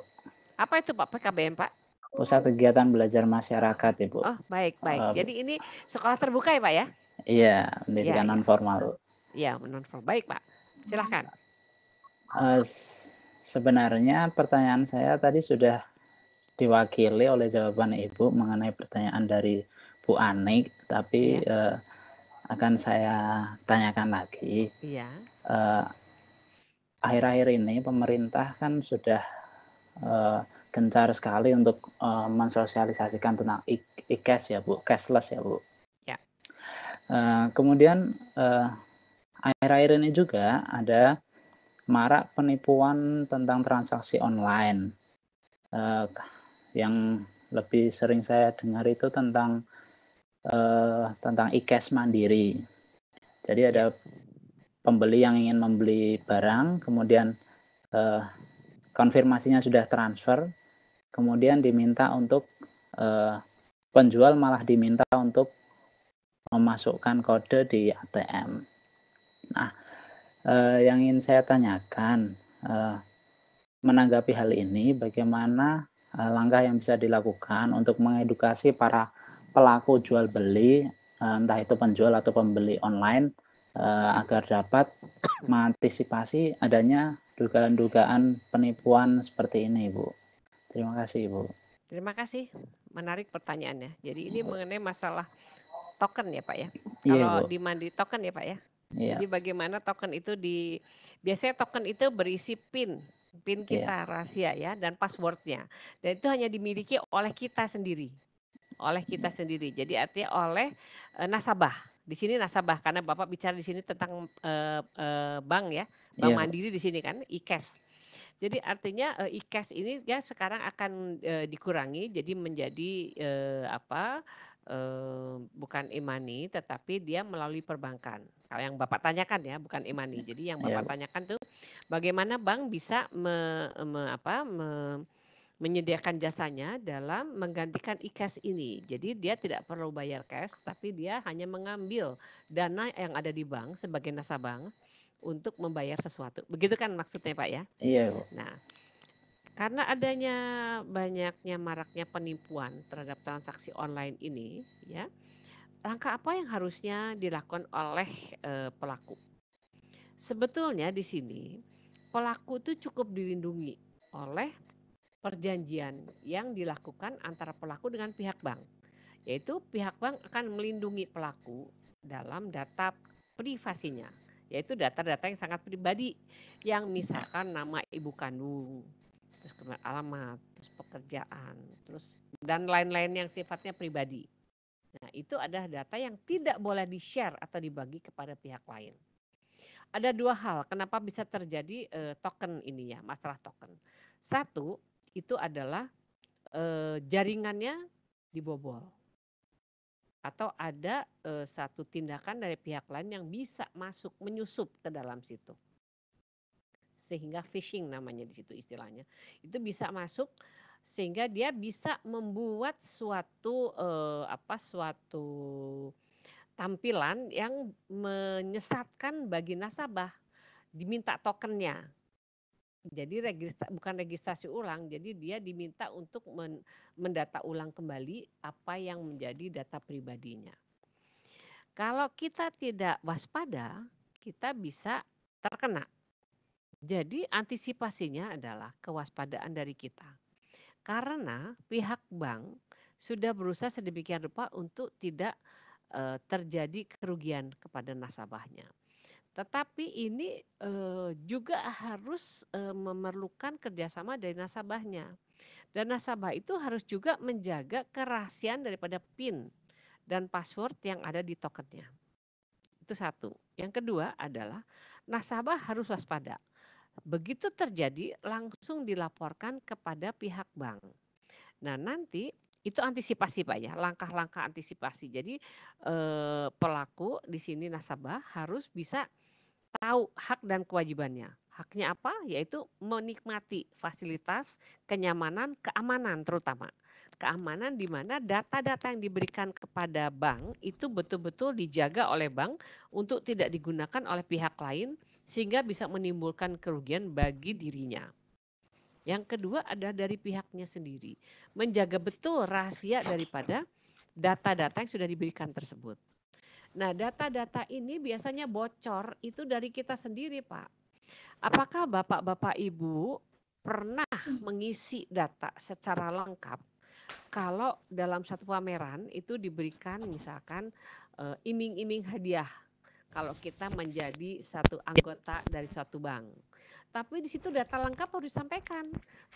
Apa itu Pak PKBM Pak? Pusat Kegiatan Belajar Masyarakat Ibu. Oh baik, baik. Uh, Jadi ini sekolah terbuka ya Pak ya? Iya, pendidikan ya, non formal Iya, iya. non formal. Iya, baik Pak, silahkan. Uh, sebenarnya pertanyaan saya tadi sudah diwakili oleh jawaban Ibu mengenai pertanyaan dari Bu Anik, tapi ya. uh, akan saya tanyakan lagi. Akhir-akhir iya. eh, akhir-akhir ini pemerintah kan sudah uh, gencar sekali untuk uh, mensosialisasikan tentang e-cash ya Bu, cashless ya Bu. Ya. Uh, kemudian akhir akhir-akhir ini juga ada marak penipuan tentang transaksi online. Uh, yang lebih sering saya dengar itu tentang uh, tentang e mandiri. Jadi ada pembeli yang ingin membeli barang, kemudian uh, konfirmasinya sudah transfer, kemudian diminta untuk uh, penjual malah diminta untuk memasukkan kode di ATM. Nah, uh, yang ingin saya tanyakan, uh, menanggapi hal ini, bagaimana Eh, langkah yang bisa dilakukan untuk mengedukasi para pelaku jual beli eh, entah itu penjual atau pembeli online eh, agar dapat mengantisipasi adanya dugaan-dugaan penipuan seperti ini, Ibu. Terima kasih, Ibu. Terima kasih. Menarik pertanyaannya. Jadi ini mengenai masalah token ya, Pak ya. Iya, Kalau iya, di mandi token ya, Pak ya. Iya. Jadi bagaimana token itu di biasanya token itu berisi PIN pin iya. kita yeah. rahasia ya dan passwordnya dan itu hanya dimiliki oleh kita sendiri oleh kita hmm. sendiri jadi artinya oleh e, nasabah di sini nasabah karena bapak bicara di sini tentang e, e, bank ya bank yeah. mandiri di sini kan e jadi artinya e ini ya sekarang akan e, dikurangi jadi menjadi e, apa e, bukan e tetapi dia melalui perbankan. Kalau yang Bapak tanyakan ya bukan e Jadi yang iya. Bapak yeah. tanyakan tuh Bagaimana bank bisa me, me, apa, me, menyediakan jasanya dalam menggantikan e ini. Jadi dia tidak perlu bayar cash, tapi dia hanya mengambil dana yang ada di bank sebagai nasabah untuk membayar sesuatu. Begitu kan maksudnya Pak ya? Iya. Nah, karena adanya banyaknya maraknya penipuan terhadap transaksi online ini, ya, langkah apa yang harusnya dilakukan oleh e, pelaku? Sebetulnya di sini pelaku itu cukup dilindungi oleh perjanjian yang dilakukan antara pelaku dengan pihak bank. Yaitu pihak bank akan melindungi pelaku dalam data privasinya, yaitu data-data yang sangat pribadi yang misalkan nama ibu kandung, terus kemudian alamat, terus pekerjaan, terus dan lain-lain yang sifatnya pribadi. Nah, itu adalah data yang tidak boleh di-share atau dibagi kepada pihak lain ada dua hal kenapa bisa terjadi uh, token ini ya, masalah token. Satu, itu adalah uh, jaringannya dibobol. Atau ada uh, satu tindakan dari pihak lain yang bisa masuk menyusup ke dalam situ. Sehingga phishing namanya di situ istilahnya. Itu bisa masuk sehingga dia bisa membuat suatu uh, apa suatu tampilan yang menyesatkan bagi nasabah diminta tokennya. Jadi registra, bukan registrasi ulang, jadi dia diminta untuk men, mendata ulang kembali apa yang menjadi data pribadinya. Kalau kita tidak waspada, kita bisa terkena. Jadi antisipasinya adalah kewaspadaan dari kita. Karena pihak bank sudah berusaha sedemikian rupa untuk tidak Eh, terjadi kerugian kepada nasabahnya. Tetapi ini eh, juga harus eh, memerlukan kerjasama dari nasabahnya. Dan nasabah itu harus juga menjaga kerahasiaan daripada PIN dan password yang ada di tokennya. Itu satu. Yang kedua adalah nasabah harus waspada. Begitu terjadi, langsung dilaporkan kepada pihak bank. Nah, nanti itu antisipasi pak ya langkah-langkah antisipasi jadi eh, pelaku di sini nasabah harus bisa tahu hak dan kewajibannya haknya apa yaitu menikmati fasilitas kenyamanan keamanan terutama keamanan di mana data-data yang diberikan kepada bank itu betul-betul dijaga oleh bank untuk tidak digunakan oleh pihak lain sehingga bisa menimbulkan kerugian bagi dirinya yang kedua adalah dari pihaknya sendiri. Menjaga betul rahasia daripada data-data yang sudah diberikan tersebut. Nah, data-data ini biasanya bocor itu dari kita sendiri, Pak. Apakah Bapak-bapak Ibu pernah mengisi data secara lengkap? Kalau dalam satu pameran itu diberikan misalkan eh, iming-iming hadiah kalau kita menjadi satu anggota dari suatu bank tapi di situ data lengkap harus disampaikan,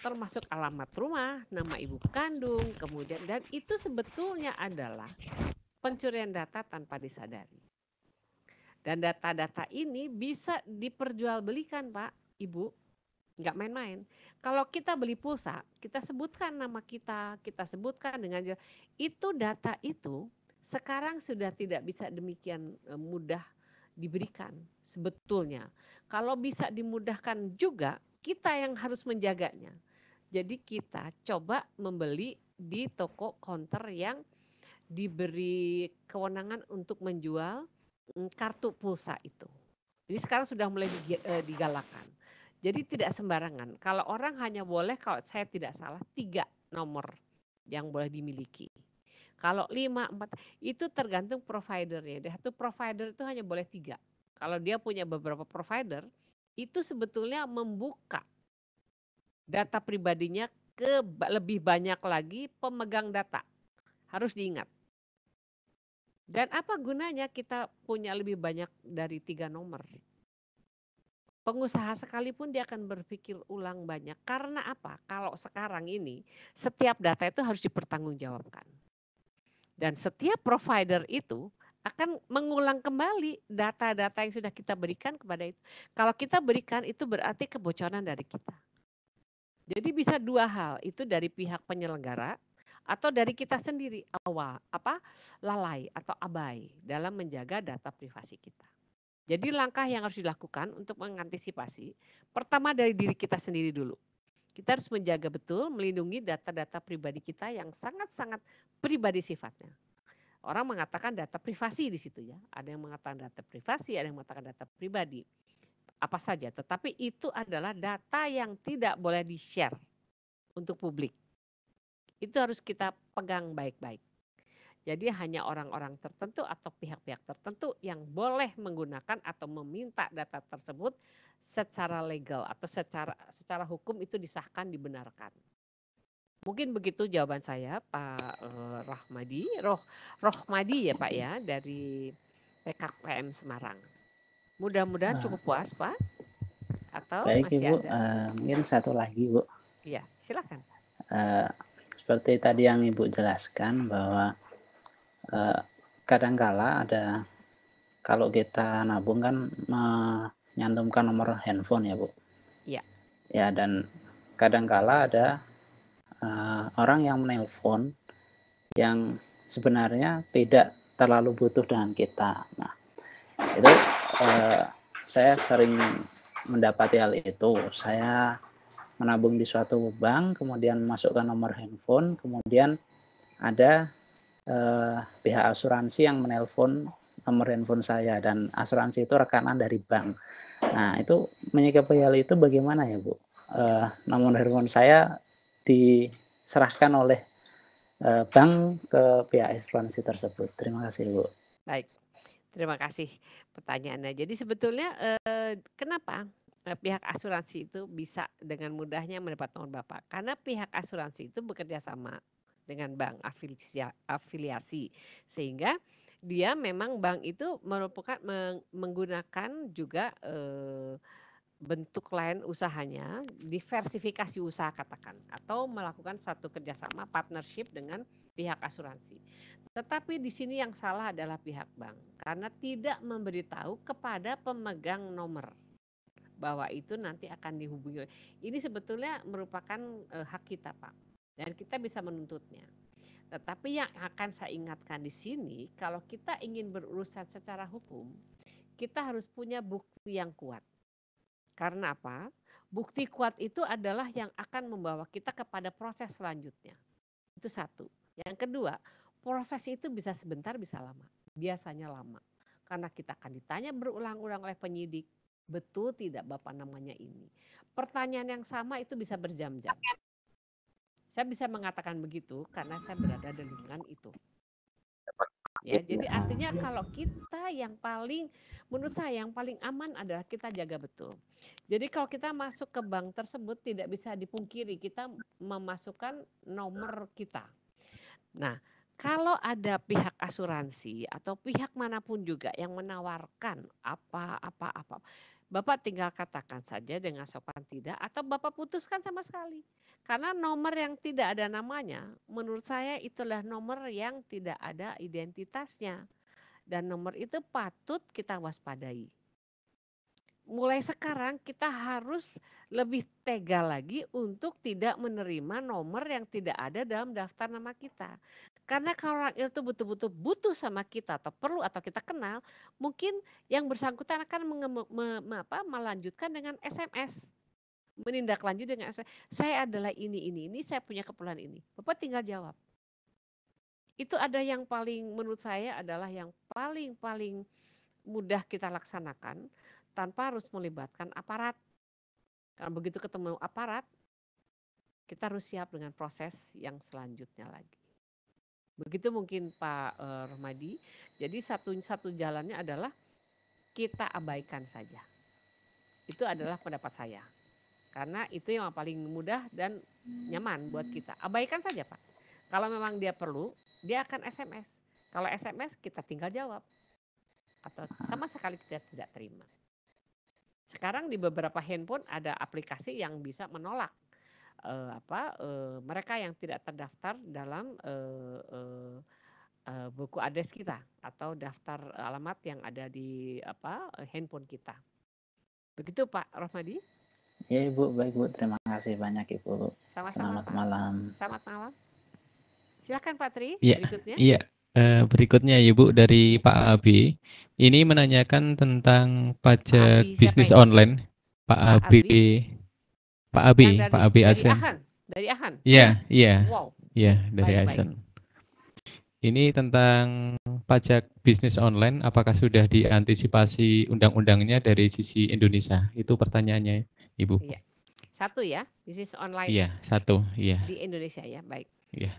termasuk alamat rumah, nama ibu kandung, kemudian dan itu sebetulnya adalah pencurian data tanpa disadari. Dan data-data ini bisa diperjualbelikan, Pak, Ibu. Nggak main-main. Kalau kita beli pulsa, kita sebutkan nama kita, kita sebutkan dengan jelas. Itu data itu sekarang sudah tidak bisa demikian eh, mudah diberikan sebetulnya. Kalau bisa dimudahkan juga, kita yang harus menjaganya. Jadi kita coba membeli di toko konter yang diberi kewenangan untuk menjual mm, kartu pulsa itu. Jadi sekarang sudah mulai eh, digalakan. Jadi tidak sembarangan. Kalau orang hanya boleh, kalau saya tidak salah, tiga nomor yang boleh dimiliki. Kalau lima, empat, itu tergantung providernya. Satu provider itu hanya boleh tiga kalau dia punya beberapa provider, itu sebetulnya membuka data pribadinya ke lebih banyak lagi pemegang data. Harus diingat. Dan apa gunanya kita punya lebih banyak dari tiga nomor? Pengusaha sekalipun dia akan berpikir ulang banyak. Karena apa? Kalau sekarang ini setiap data itu harus dipertanggungjawabkan. Dan setiap provider itu akan mengulang kembali data-data yang sudah kita berikan kepada itu. Kalau kita berikan itu berarti kebocoran dari kita. Jadi bisa dua hal, itu dari pihak penyelenggara atau dari kita sendiri awal apa lalai atau abai dalam menjaga data privasi kita. Jadi langkah yang harus dilakukan untuk mengantisipasi pertama dari diri kita sendiri dulu. Kita harus menjaga betul melindungi data-data pribadi kita yang sangat-sangat pribadi sifatnya orang mengatakan data privasi di situ ya. Ada yang mengatakan data privasi, ada yang mengatakan data pribadi. Apa saja, tetapi itu adalah data yang tidak boleh di-share untuk publik. Itu harus kita pegang baik-baik. Jadi hanya orang-orang tertentu atau pihak-pihak tertentu yang boleh menggunakan atau meminta data tersebut secara legal atau secara secara hukum itu disahkan dibenarkan. Mungkin begitu jawaban saya Pak eh, Rahmadi, Roh Rohmadi ya Pak ya dari PKPM Semarang. Mudah-mudahan ah. cukup puas Pak. Atau Baik masih Ibu, ada? Uh, mungkin satu lagi Bu. Iya, silakan. Uh, seperti tadi yang Ibu jelaskan bahwa uh, kadangkala ada kalau kita nabung kan menyantumkan nomor handphone ya Bu. Iya. Ya dan kadangkala ada uh, orang yang menelpon yang sebenarnya tidak terlalu butuh dengan kita. Nah, itu uh, saya sering mendapati hal itu. Saya menabung di suatu bank, kemudian masukkan nomor handphone, kemudian ada uh, pihak asuransi yang menelpon nomor handphone saya dan asuransi itu rekanan dari bank. Nah itu menyikapi hal itu bagaimana ya bu? Uh, nomor handphone saya diserahkan oleh uh, bank ke pihak asuransi tersebut. Terima kasih, Bu. Baik. Terima kasih pertanyaannya. Jadi sebetulnya uh, kenapa eh, pihak asuransi itu bisa dengan mudahnya mendapat nomor Bapak? Karena pihak asuransi itu bekerja sama dengan bank afiliasi sehingga dia memang bank itu merupakan menggunakan juga eh, bentuk lain usahanya, diversifikasi usaha katakan, atau melakukan satu kerjasama partnership dengan pihak asuransi. Tetapi di sini yang salah adalah pihak bank karena tidak memberitahu kepada pemegang nomor bahwa itu nanti akan dihubungi. Ini sebetulnya merupakan eh, hak kita pak dan kita bisa menuntutnya. Tetapi yang akan saya ingatkan di sini, kalau kita ingin berurusan secara hukum, kita harus punya bukti yang kuat karena apa? Bukti kuat itu adalah yang akan membawa kita kepada proses selanjutnya. Itu satu. Yang kedua, proses itu bisa sebentar, bisa lama. Biasanya lama. Karena kita akan ditanya berulang-ulang oleh penyidik, betul tidak Bapak namanya ini. Pertanyaan yang sama itu bisa berjam-jam. Saya bisa mengatakan begitu karena saya berada di lingkungan itu ya. Iya. Jadi artinya kalau kita yang paling menurut saya yang paling aman adalah kita jaga betul. Jadi kalau kita masuk ke bank tersebut tidak bisa dipungkiri kita memasukkan nomor kita. Nah, kalau ada pihak asuransi atau pihak manapun juga yang menawarkan apa-apa apa Bapak tinggal katakan saja dengan sopan tidak atau Bapak putuskan sama sekali. Karena nomor yang tidak ada namanya, menurut saya itulah nomor yang tidak ada identitasnya. Dan nomor itu patut kita waspadai. Mulai sekarang kita harus lebih tega lagi untuk tidak menerima nomor yang tidak ada dalam daftar nama kita. Karena kalau orang itu betul-betul butuh sama kita atau perlu atau kita kenal, mungkin yang bersangkutan akan menge, me, me, apa, melanjutkan dengan SMS menindaklanjuti dengan SMS. Saya adalah ini, ini, ini, saya punya keperluan ini. Bapak tinggal jawab. Itu ada yang paling, menurut saya adalah yang paling-paling mudah kita laksanakan tanpa harus melibatkan aparat. Karena begitu ketemu aparat, kita harus siap dengan proses yang selanjutnya lagi. Begitu mungkin Pak uh, eh, Romadi. Jadi satu-satu jalannya adalah kita abaikan saja. Itu adalah pendapat saya. Karena itu yang paling mudah dan nyaman buat hmm. kita. Abaikan saja Pak. Kalau memang dia perlu, dia akan SMS. Kalau SMS kita tinggal jawab. Atau sama sekali kita tidak terima. Sekarang di beberapa handphone ada aplikasi yang bisa menolak uh, apa uh, mereka yang tidak terdaftar dalam uh, uh, uh, buku ades kita atau daftar alamat yang ada di apa handphone kita. Begitu Pak Rohmadi? Ya Ibu, baik Bu. Terima kasih banyak Ibu. Sama-sama, Selamat malam. Selamat malam. Silakan Pak Tri ya, berikutnya. Iya. Berikutnya Ibu dari Pak Abi, ini menanyakan tentang pajak Abi, bisnis ini? online. Pak, Pak Abi, Abi Pak Abi, nah, dari, Pak Abi Asen. Dari Ahan. Iya, nah, iya. Wow. Iya, dari baik, Asen. Baik. Ini tentang pajak bisnis online, apakah sudah diantisipasi undang-undangnya dari sisi Indonesia? Itu pertanyaannya, Ibu. Iya. Satu ya, bisnis online. Iya, ya? satu. Iya. Di Indonesia ya, baik. Iya.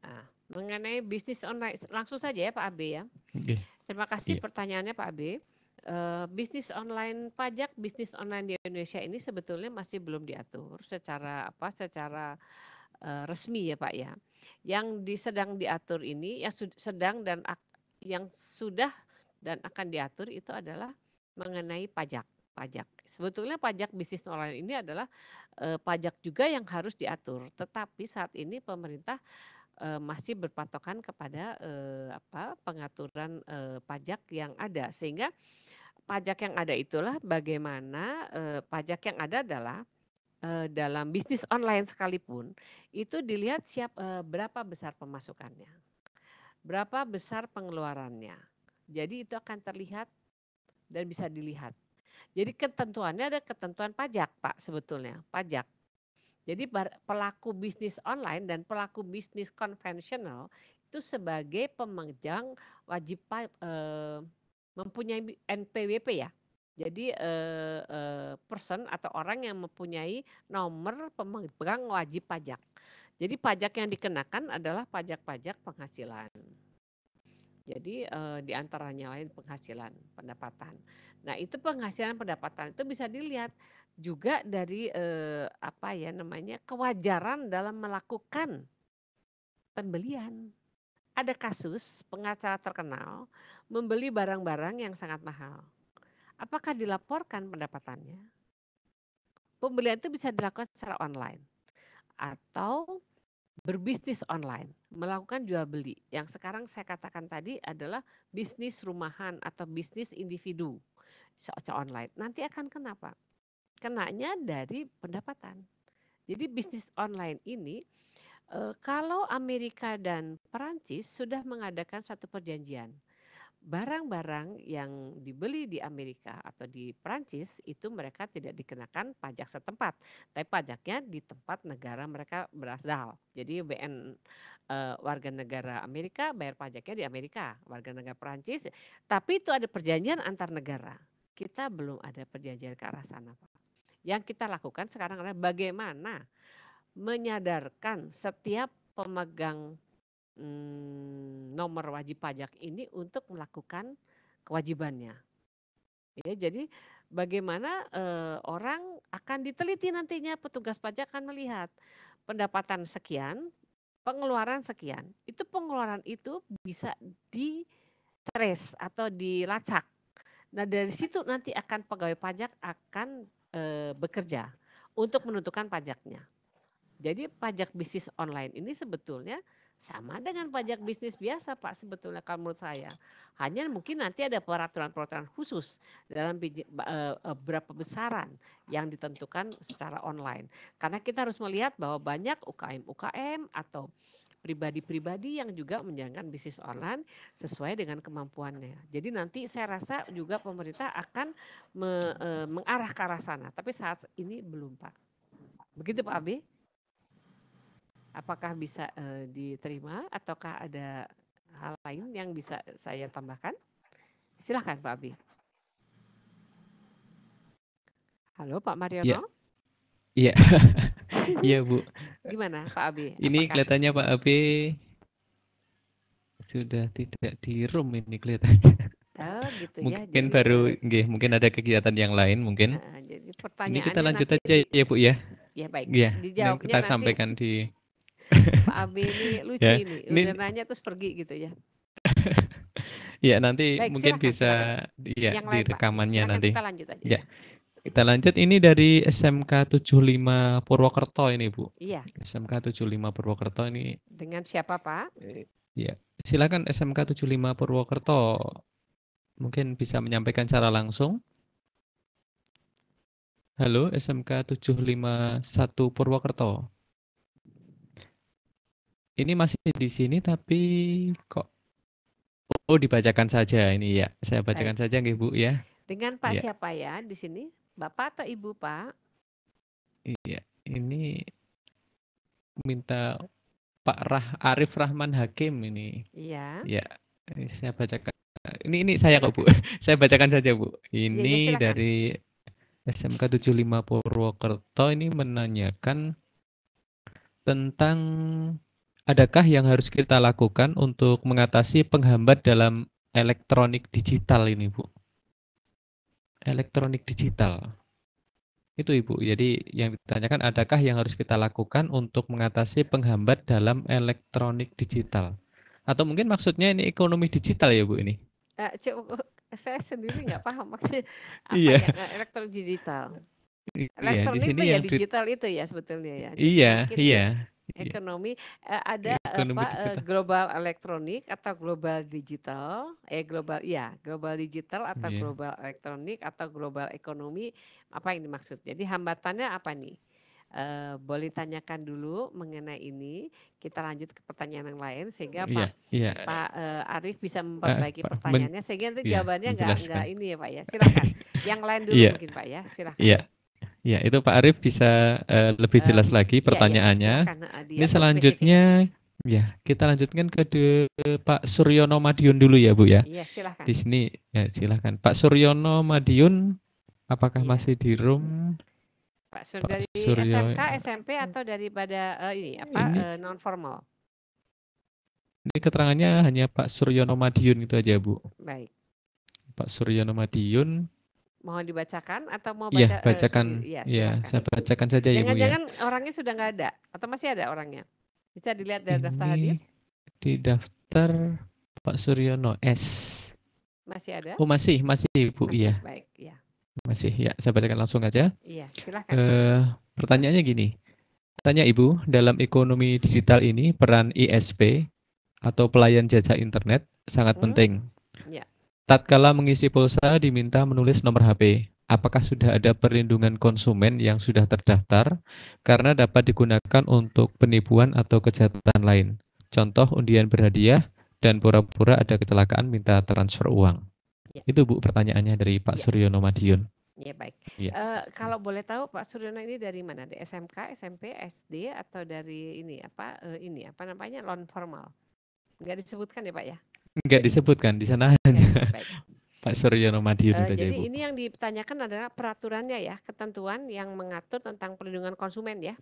Nah, mengenai bisnis online, langsung saja ya Pak Abi ya. Oke. Iya. Terima kasih iya. pertanyaannya Pak Abi. Eh, bisnis online pajak, bisnis online di Indonesia ini sebetulnya masih belum diatur secara apa? Secara uh, resmi ya Pak ya. Yang di, sedang diatur ini, yang sedang dan yang sudah dan akan diatur itu adalah mengenai pajak. Pajak. Sebetulnya pajak bisnis online ini adalah uh, pajak juga yang harus diatur. Tetapi saat ini pemerintah masih berpatokan kepada eh, apa pengaturan eh, pajak yang ada sehingga pajak yang ada itulah bagaimana eh, pajak yang ada adalah eh, dalam bisnis online sekalipun itu dilihat siap eh, berapa besar pemasukannya, berapa besar pengeluarannya. Jadi itu akan terlihat dan bisa dilihat. Jadi ketentuannya ada ketentuan pajak Pak sebetulnya pajak. Jadi pelaku bisnis online dan pelaku bisnis konvensional itu sebagai pemegang wajib eh, mempunyai NPWP ya. Jadi uh, uh, person atau orang yang mempunyai nomor pemegang wajib pajak. Jadi pajak yang dikenakan adalah pajak-pajak penghasilan. Jadi uh, di antaranya lain penghasilan pendapatan. Nah itu penghasilan pendapatan itu bisa dilihat juga dari uh, apa ya namanya kewajaran dalam melakukan pembelian ada kasus pengacara terkenal membeli barang-barang yang sangat mahal. Apakah dilaporkan pendapatannya? Pembelian itu bisa dilakukan secara online atau berbisnis online, melakukan jual beli. Yang sekarang saya katakan tadi adalah bisnis rumahan atau bisnis individu secara online. Nanti akan kenapa? Kenanya dari pendapatan. Jadi bisnis online ini Eh, kalau Amerika dan Perancis sudah mengadakan satu perjanjian, barang-barang yang dibeli di Amerika atau di Perancis itu mereka tidak dikenakan pajak setempat, tapi pajaknya di tempat negara mereka berasal. Jadi BN, e, eh, warga negara Amerika bayar pajaknya di Amerika, warga negara Perancis tapi itu ada perjanjian antar negara. Kita belum ada perjanjian ke arah sana, Pak. Yang kita lakukan sekarang adalah bagaimana menyadarkan setiap pemegang hmm, nomor wajib pajak ini untuk melakukan kewajibannya. Ya, jadi bagaimana eh, orang akan diteliti nantinya petugas pajak akan melihat pendapatan sekian, pengeluaran sekian. Itu pengeluaran itu bisa di trace atau dilacak. Nah, dari situ nanti akan pegawai pajak akan e, bekerja untuk menentukan pajaknya. Jadi pajak bisnis online ini sebetulnya sama dengan pajak bisnis biasa Pak sebetulnya kalau menurut saya. Hanya mungkin nanti ada peraturan-peraturan khusus dalam e, e, berapa besaran yang ditentukan secara online. Karena kita harus melihat bahwa banyak UKM-UKM atau pribadi-pribadi yang juga menjalankan bisnis online sesuai dengan kemampuannya. Jadi nanti saya rasa juga pemerintah akan me, e, mengarah ke arah sana, tapi saat ini belum Pak. Begitu Pak Abi? apakah bisa uh, diterima ataukah ada hal lain yang bisa saya tambahkan? Silakan Pak Abi. Halo Pak Mariono. Iya. Iya, *laughs* iya Bu. Gimana Pak Abi? Ini kelihatannya Pak Abi sudah tidak di room ini kelihatannya. Oh, gitu ya. Mungkin jadi... baru, nggih, mungkin ada kegiatan yang lain mungkin. Nah, jadi ini kita lanjut nanti... aja ya Bu ya. Ya baik. Ya, kita nanti... sampaikan di *laughs* Pak Abi ini lucu ya, ini. Udah ini... nanya terus pergi gitu ya. *laughs* ya nanti Baik, mungkin silahkan, bisa ya Yang di lain, rekamannya nanti. Kita lanjut aja. Ya. ya. Kita lanjut ini dari SMK 75 Purwokerto ini, Bu. Iya. SMK 75 Purwokerto ini. Dengan siapa, Pak? Eh, ya, Silakan SMK 75 Purwokerto mungkin bisa menyampaikan secara langsung. Halo, SMK 751 Purwokerto. Ini masih di sini tapi kok Oh, dibacakan saja ini ya. Saya bacakan Baik. saja nggih, Bu ya. Dengan Pak ya. siapa ya di sini? Bapak atau Ibu, Pak? Iya, ini minta Pak Rah Arif Rahman Hakim ini. Iya. Iya. Saya bacakan. Ini ini saya kok, Bu. *laughs* saya bacakan saja, Bu. Iya, iya, ini ya, ya, dari SMK 75 Purwokerto ini menanyakan tentang adakah yang harus kita lakukan untuk mengatasi penghambat dalam elektronik digital ini, Bu? Elektronik digital. Itu Ibu. Jadi yang ditanyakan adakah yang harus kita lakukan untuk mengatasi penghambat dalam elektronik digital? Atau mungkin maksudnya ini ekonomi digital ya Bu ini? Uh, saya sendiri nggak *laughs* paham maksudnya apa iya. ya eh, elektronik digital. Elektronik iya, di sini itu ya yang ya digital itu ya sebetulnya ya. yeah, iya, iya. Iya. ekonomi uh, ada ekonomi apa digital. Eh, global elektronik atau global digital eh global ya global digital atau yeah. global elektronik atau global ekonomi apa yang dimaksud jadi hambatannya apa nih eh, boleh tanyakan dulu mengenai ini kita lanjut ke pertanyaan yang lain sehingga yeah, pak yeah. pak uh, Arif bisa memperbaiki uh, pertanyaannya sehingga nanti yeah, jawabannya enggak nggak ini ya pak ya silakan yang lain dulu yeah. mungkin pak ya silakan yeah. Ya, itu Pak Arief bisa uh, lebih jelas um, lagi pertanyaannya. Ya, ya, eh, Ini selanjutnya spesifik. ya, kita lanjutkan ke de, Pak Suryono Madiun dulu ya, Bu ya. Iya, silakan. Di sini ya silahkan Pak Suryono Madiun apakah ya. masih di room? Pak, Sur Pak dari Suryo... SMK, SMP atau daripada uh, ini apa ini, uh, non formal? Ini keterangannya hanya Pak Suryono Madiun itu aja, Bu. Baik. Pak Suryono Madiun Mohon dibacakan atau mau iya, baca? Eh, iya, bacakan. Iya, uh, ya, ya saya bacakan saja Jangan -jangan ya, jangan ya. orangnya sudah nggak ada atau masih ada orangnya? Bisa dilihat dari Ini daftar hadir? Di daftar Pak Suryono S. Masih ada? Oh, masih, masih Bu, masih, iya. Baik, ya. Masih, ya. Saya bacakan langsung aja. Iya, silakan. Uh, pertanyaannya gini. Tanya Ibu, dalam ekonomi digital ini peran ISP atau pelayan jasa internet sangat hmm. penting. Tatkala mengisi pulsa diminta menulis nomor HP. Apakah sudah ada perlindungan konsumen yang sudah terdaftar karena dapat digunakan untuk penipuan atau kejahatan lain? Contoh undian berhadiah dan pura-pura ada kecelakaan minta transfer uang. Ya. Itu Bu pertanyaannya dari Pak ya. Suryono Madiun. Ya baik. Ya. Uh, kalau boleh tahu Pak Suryono ini dari mana? Dari SMK, SMP, SD atau dari ini apa uh, ini apa namanya non formal? Enggak disebutkan ya Pak ya? Enggak disebutkan. Di sana hanya Pak Suryono Madiun. Uh, eh, jadi ini yang ditanyakan adalah peraturannya ya, ketentuan yang mengatur tentang perlindungan konsumen ya.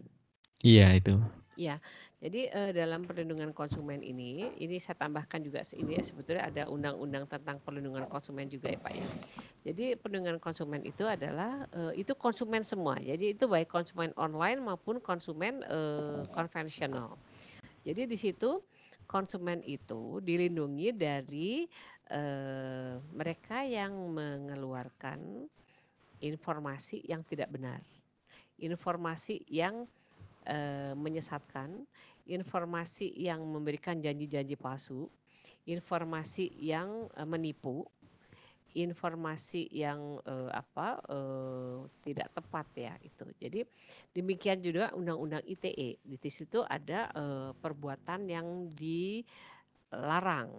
Iya itu. Iya, jadi uh, dalam perlindungan konsumen ini, ini saya tambahkan juga ini ya, sebetulnya ada undang-undang tentang perlindungan konsumen juga ya Pak ya. Jadi perlindungan konsumen itu adalah uh, itu konsumen semua, jadi itu baik konsumen online maupun konsumen uh, konvensional. Jadi di situ konsumen itu dilindungi dari uh, mereka yang mengeluarkan informasi yang tidak benar, informasi yang uh, menyesatkan, informasi yang memberikan janji-janji palsu, informasi yang uh, menipu informasi yang eh, apa eh, tidak tepat ya itu. Jadi demikian juga undang-undang ITE. Di situ ada eh, perbuatan yang dilarang.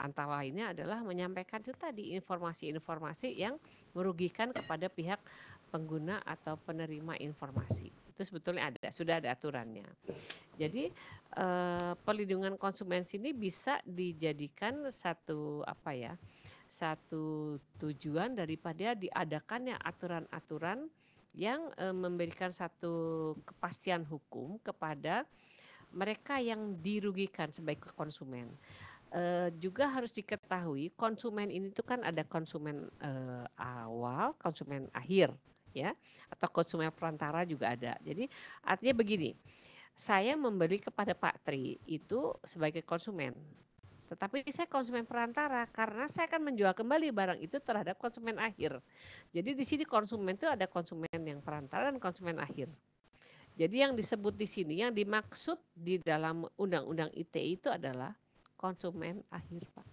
Antara lainnya adalah menyampaikan itu tadi informasi-informasi yang merugikan kepada pihak pengguna atau penerima informasi. Itu sebetulnya ada, sudah ada aturannya. Jadi eh, perlindungan konsumen sini bisa dijadikan satu apa ya? satu tujuan daripada diadakannya aturan-aturan yang e, memberikan satu kepastian hukum kepada mereka yang dirugikan sebagai konsumen. E, juga harus diketahui konsumen ini tuh kan ada konsumen e, awal, konsumen akhir, ya, atau konsumen perantara juga ada. Jadi artinya begini, saya memberi kepada Pak Tri itu sebagai konsumen, tetapi saya konsumen perantara karena saya akan menjual kembali barang itu terhadap konsumen akhir. Jadi di sini konsumen itu ada konsumen yang perantara dan konsumen akhir. Jadi yang disebut di sini, yang dimaksud di dalam undang-undang ITE itu adalah konsumen akhir, Pak.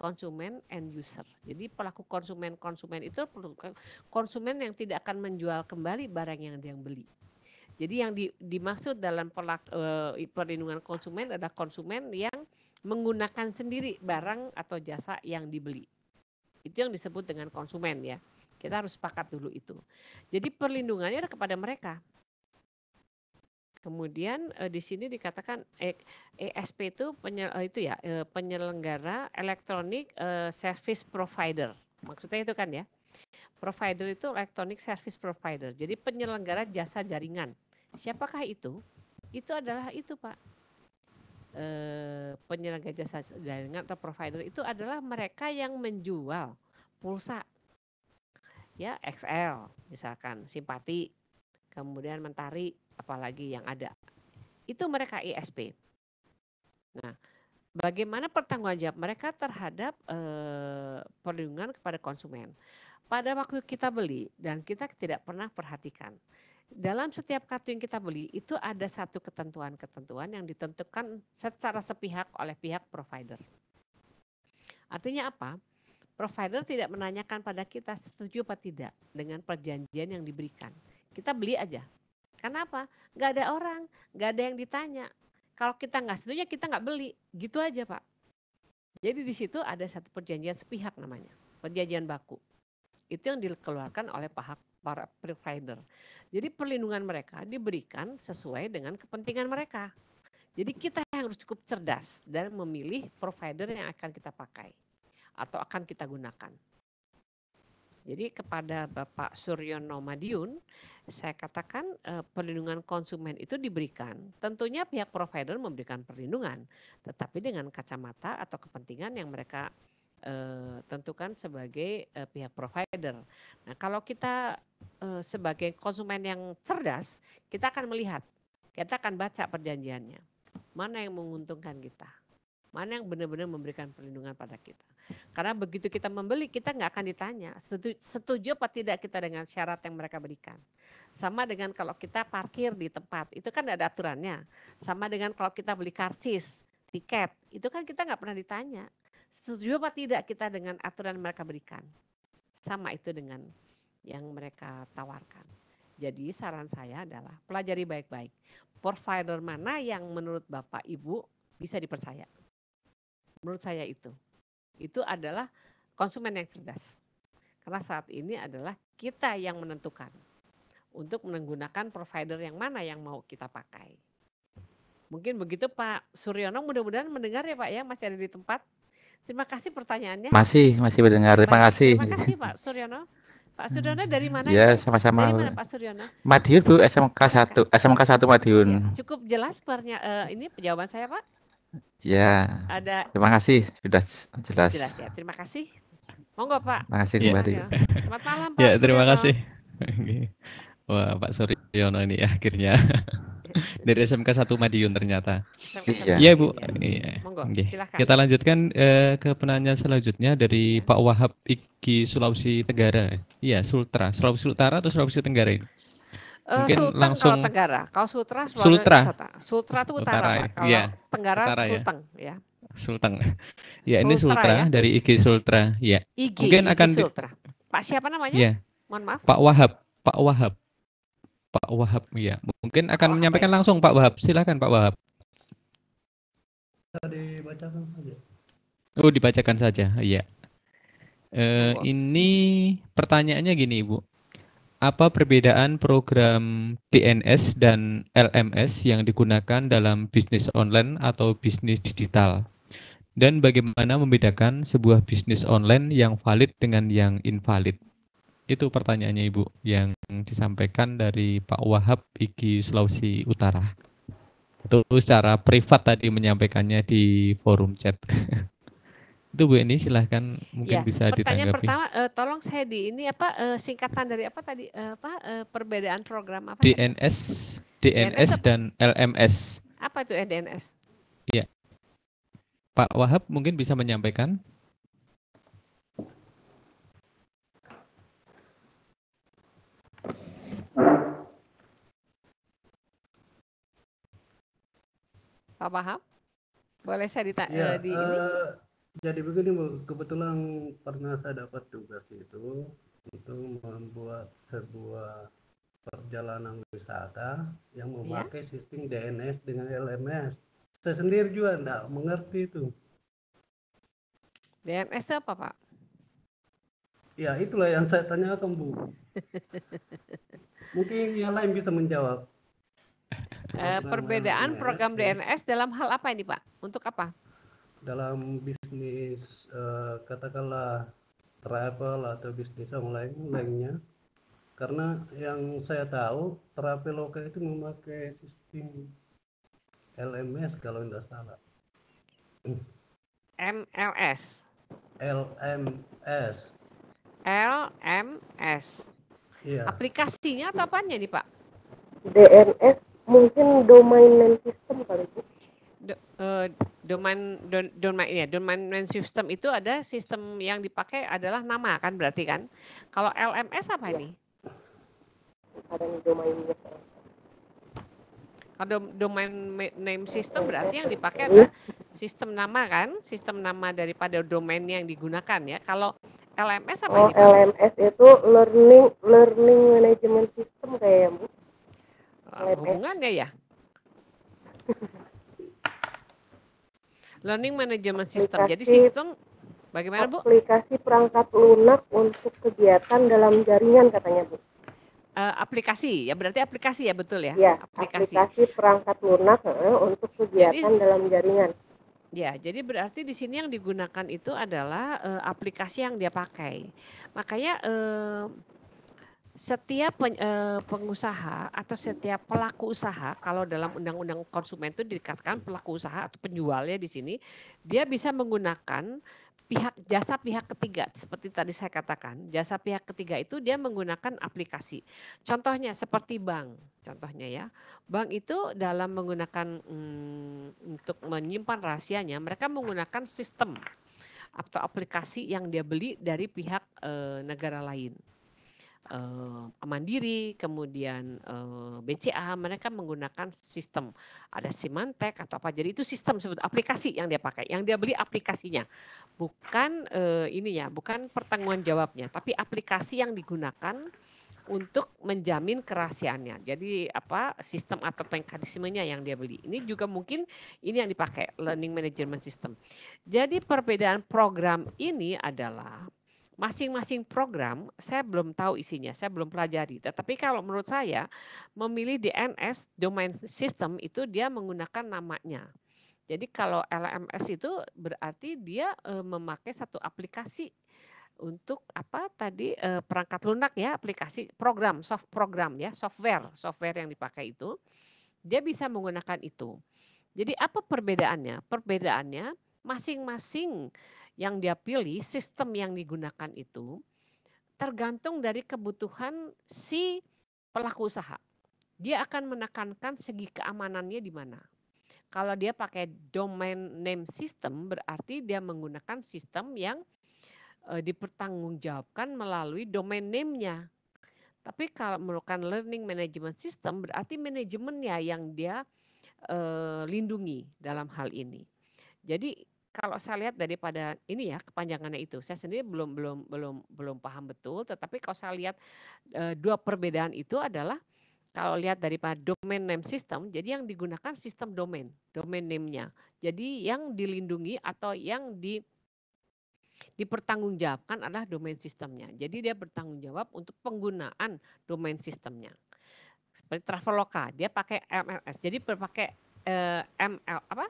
Konsumen end user. Jadi pelaku konsumen-konsumen itu konsumen yang tidak akan menjual kembali barang yang dia beli. Jadi yang di, dimaksud dalam pelak, e, eh, perlindungan konsumen adalah konsumen yang menggunakan sendiri barang atau jasa yang dibeli. Itu yang disebut dengan konsumen ya. Kita harus sepakat dulu itu. Jadi perlindungannya ada kepada mereka. Kemudian eh, di sini dikatakan eh, ESP itu penyel, eh, itu ya eh, penyelenggara elektronik eh, service provider. Maksudnya itu kan ya. Provider itu electronic service provider. Jadi penyelenggara jasa jaringan. Siapakah itu? Itu adalah itu, Pak Eh, penyelenggara jasa jaringan atau provider itu adalah mereka yang menjual pulsa ya XL misalkan simpati kemudian mentari apalagi yang ada itu mereka ISP nah bagaimana pertanggung jawab mereka terhadap eh, perlindungan kepada konsumen pada waktu kita beli dan kita tidak pernah perhatikan dalam setiap kartu yang kita beli itu ada satu ketentuan-ketentuan yang ditentukan secara sepihak oleh pihak provider. Artinya apa? Provider tidak menanyakan pada kita setuju apa tidak dengan perjanjian yang diberikan. Kita beli aja. Kenapa? Gak ada orang, gak ada yang ditanya. Kalau kita nggak setuju, kita nggak beli. Gitu aja, Pak. Jadi di situ ada satu perjanjian sepihak namanya, perjanjian baku. Itu yang dikeluarkan oleh pihak para provider. Jadi perlindungan mereka diberikan sesuai dengan kepentingan mereka. Jadi kita yang harus cukup cerdas dan memilih provider yang akan kita pakai atau akan kita gunakan. Jadi kepada Bapak Suryono Madiun, saya katakan eh, perlindungan konsumen itu diberikan. Tentunya pihak provider memberikan perlindungan, tetapi dengan kacamata atau kepentingan yang mereka Eh, tentukan sebagai uh, pihak provider. Nah, kalau kita uh, sebagai konsumen yang cerdas, kita akan melihat, kita akan baca perjanjiannya. Mana yang menguntungkan kita? Mana yang benar-benar memberikan perlindungan pada kita? Karena begitu kita membeli, kita nggak akan ditanya setuju apa tidak kita dengan syarat yang mereka berikan. Sama dengan kalau kita parkir di tempat, itu kan ada aturannya. Sama dengan kalau kita beli karcis, tiket, itu kan kita nggak pernah ditanya Setuju apa tidak kita dengan aturan mereka berikan? Sama itu dengan yang mereka tawarkan. Jadi saran saya adalah pelajari baik-baik. Provider mana yang menurut Bapak Ibu bisa dipercaya? Menurut saya itu. Itu adalah konsumen yang cerdas. Karena saat ini adalah kita yang menentukan untuk menggunakan provider yang mana yang mau kita pakai. Mungkin begitu Pak Suryono mudah-mudahan mendengar ya Pak ya masih ada di tempat. Terima kasih pertanyaannya. Masih, masih mendengar. Terima Baik, kasih. Terima kasih Pak Suryono. Pak Suryono dari mana? Ya, sama-sama. Dari mana Pak Suryono? Madiun Bu, SMK 1, SMK 1 Madiun. Ya, cukup jelas pernya uh, ini jawaban saya, Pak? Ya. Ada Terima kasih sudah jelas. Jelas ya. Terima kasih. Monggo Pak. Terima kasih ya. Selamat malam iya, Pak. Ya, terima Suryono. kasih. *laughs* Wah, Pak Suryono ini akhirnya *laughs* *laughs* dari SMK 1 Madiun ternyata. Iya, iya Bu. Iya. iya. Monggo, silakan. Kita lanjutkan eh, ke penanya selanjutnya dari ya. Pak Wahab Iki Sulawesi Tenggara. Iya, Sultra. Sulawesi Utara atau Sulawesi Tenggara ini? Uh, Mungkin Sultan langsung kalau Tenggara. Kalau Sultra? Sultra. Sultra itu utara, utara Pak. Kalau ya. Tenggara utara, Sultan, ya. Sultan. Ya. ya, ini Sultra, Sultra ya? dari Iki Sultra. Ya. IG, Mungkin IG akan Sultra. Pak siapa namanya? Ya. Mohon maaf. Pak Wahab. Pak Wahab. Pak Wahab ya mungkin akan menyampaikan langsung Pak Wahab silakan Pak Wahab dibacakan saja oh dibacakan saja iya. eh, ini pertanyaannya gini Ibu apa perbedaan program DNS dan LMS yang digunakan dalam bisnis online atau bisnis digital dan bagaimana membedakan sebuah bisnis online yang valid dengan yang invalid itu pertanyaannya Ibu yang disampaikan dari Pak Wahab Iki Sulawesi Utara. Itu secara privat tadi menyampaikannya di forum chat. *laughs* itu Bu ini silahkan mungkin ya, bisa pertanyaan ditanggapi. Pertanyaan pertama, uh, tolong saya di ini apa uh, singkatan dari apa tadi uh, apa uh, perbedaan program apa? DNS, tadi? DNS, dan LMS. Apa itu DNS? Iya. Pak Wahab mungkin bisa menyampaikan. Pak Paham? Boleh saya ditanya ya, eh, di uh, ini? Eh, jadi begini Bu, kebetulan pernah saya dapat tugas itu untuk membuat sebuah perjalanan wisata yang iya. memakai ya? sistem DNS dengan LMS. Saya sendiri juga tidak mengerti itu. DNS apa Pak? Ya itulah yang saya tanyakan Bu. *laughs* Mungkin yang lain bisa menjawab. Eh, perbedaan ya. program DNS dalam hal apa ini Pak? Untuk apa? Dalam bisnis eh, katakanlah travel atau bisnis online lainnya. Karena yang saya tahu Traveloka itu memakai sistem LMS kalau tidak salah. MLS. LMS. LMS. Iya. Aplikasinya atau apanya nih Pak? DNS mungkin domain system kali bu Do, uh, domain domain ya domain name system itu ada sistem yang dipakai adalah nama kan berarti kan kalau LMS apa ya. ini ada nih kalau domain name system berarti yang dipakai iya. adalah sistem nama kan sistem nama daripada domain yang digunakan ya kalau LMS apa oh, ini? LMS itu learning learning management system kayak ya bu hubungannya ya? Learning Management System. Jadi sistem bagaimana Bu? Aplikasi perangkat lunak untuk kegiatan dalam jaringan katanya Bu. Uh, aplikasi ya berarti aplikasi ya betul ya? ya aplikasi. aplikasi perangkat lunak uh, untuk kegiatan Jadi, dalam jaringan. Ya, jadi berarti di sini yang digunakan itu adalah eh, aplikasi yang dia pakai. Makanya eh, setiap eh, pengusaha atau setiap pelaku usaha kalau dalam undang-undang konsumen itu dikatakan pelaku usaha atau penjualnya di sini dia bisa menggunakan pihak jasa pihak ketiga seperti tadi saya katakan jasa pihak ketiga itu dia menggunakan aplikasi contohnya seperti bank contohnya ya bank itu dalam menggunakan hmm, untuk menyimpan rahasianya mereka menggunakan sistem atau aplikasi yang dia beli dari pihak e, negara lain uh, Mandiri, kemudian, uh, eh, BCA, mereka menggunakan sistem, ada Symantec atau apa, jadi itu sistem sebut aplikasi yang dia pakai, yang dia beli aplikasinya. Bukan, eh, ini ya, bukan pertanggung jawabnya, tapi aplikasi yang digunakan untuk menjamin kerahasiaannya. Jadi apa, sistem atau mekanismenya yang dia beli. Ini juga mungkin ini yang dipakai learning management system. Jadi perbedaan program ini adalah masing-masing program saya belum tahu isinya, saya belum pelajari. Tetapi kalau menurut saya memilih DNS domain system itu dia menggunakan namanya. Jadi kalau LMS itu berarti dia eh, memakai satu aplikasi untuk apa tadi eh, perangkat lunak ya, aplikasi program, soft program ya, software, software yang dipakai itu. Dia bisa menggunakan itu. Jadi apa perbedaannya? Perbedaannya masing-masing yang dia pilih, sistem yang digunakan itu tergantung dari kebutuhan si pelaku usaha. Dia akan menekankan segi keamanannya di mana. Kalau dia pakai domain name system berarti dia menggunakan sistem yang e, dipertanggungjawabkan melalui domain name-nya. Tapi kalau melakukan learning management system berarti manajemennya yang dia e, lindungi dalam hal ini. Jadi kalau saya lihat daripada ini ya kepanjangannya itu, saya sendiri belum belum belum belum paham betul. Tetapi kalau saya lihat e, dua perbedaan itu adalah kalau lihat daripada domain name system, jadi yang digunakan sistem domain, domain name-nya. Jadi yang dilindungi atau yang di dipertanggungjawabkan adalah domain sistemnya. Jadi dia bertanggung jawab untuk penggunaan domain sistemnya. Seperti Traveloka, dia pakai MLS. Jadi berpakai e, eh, ML apa?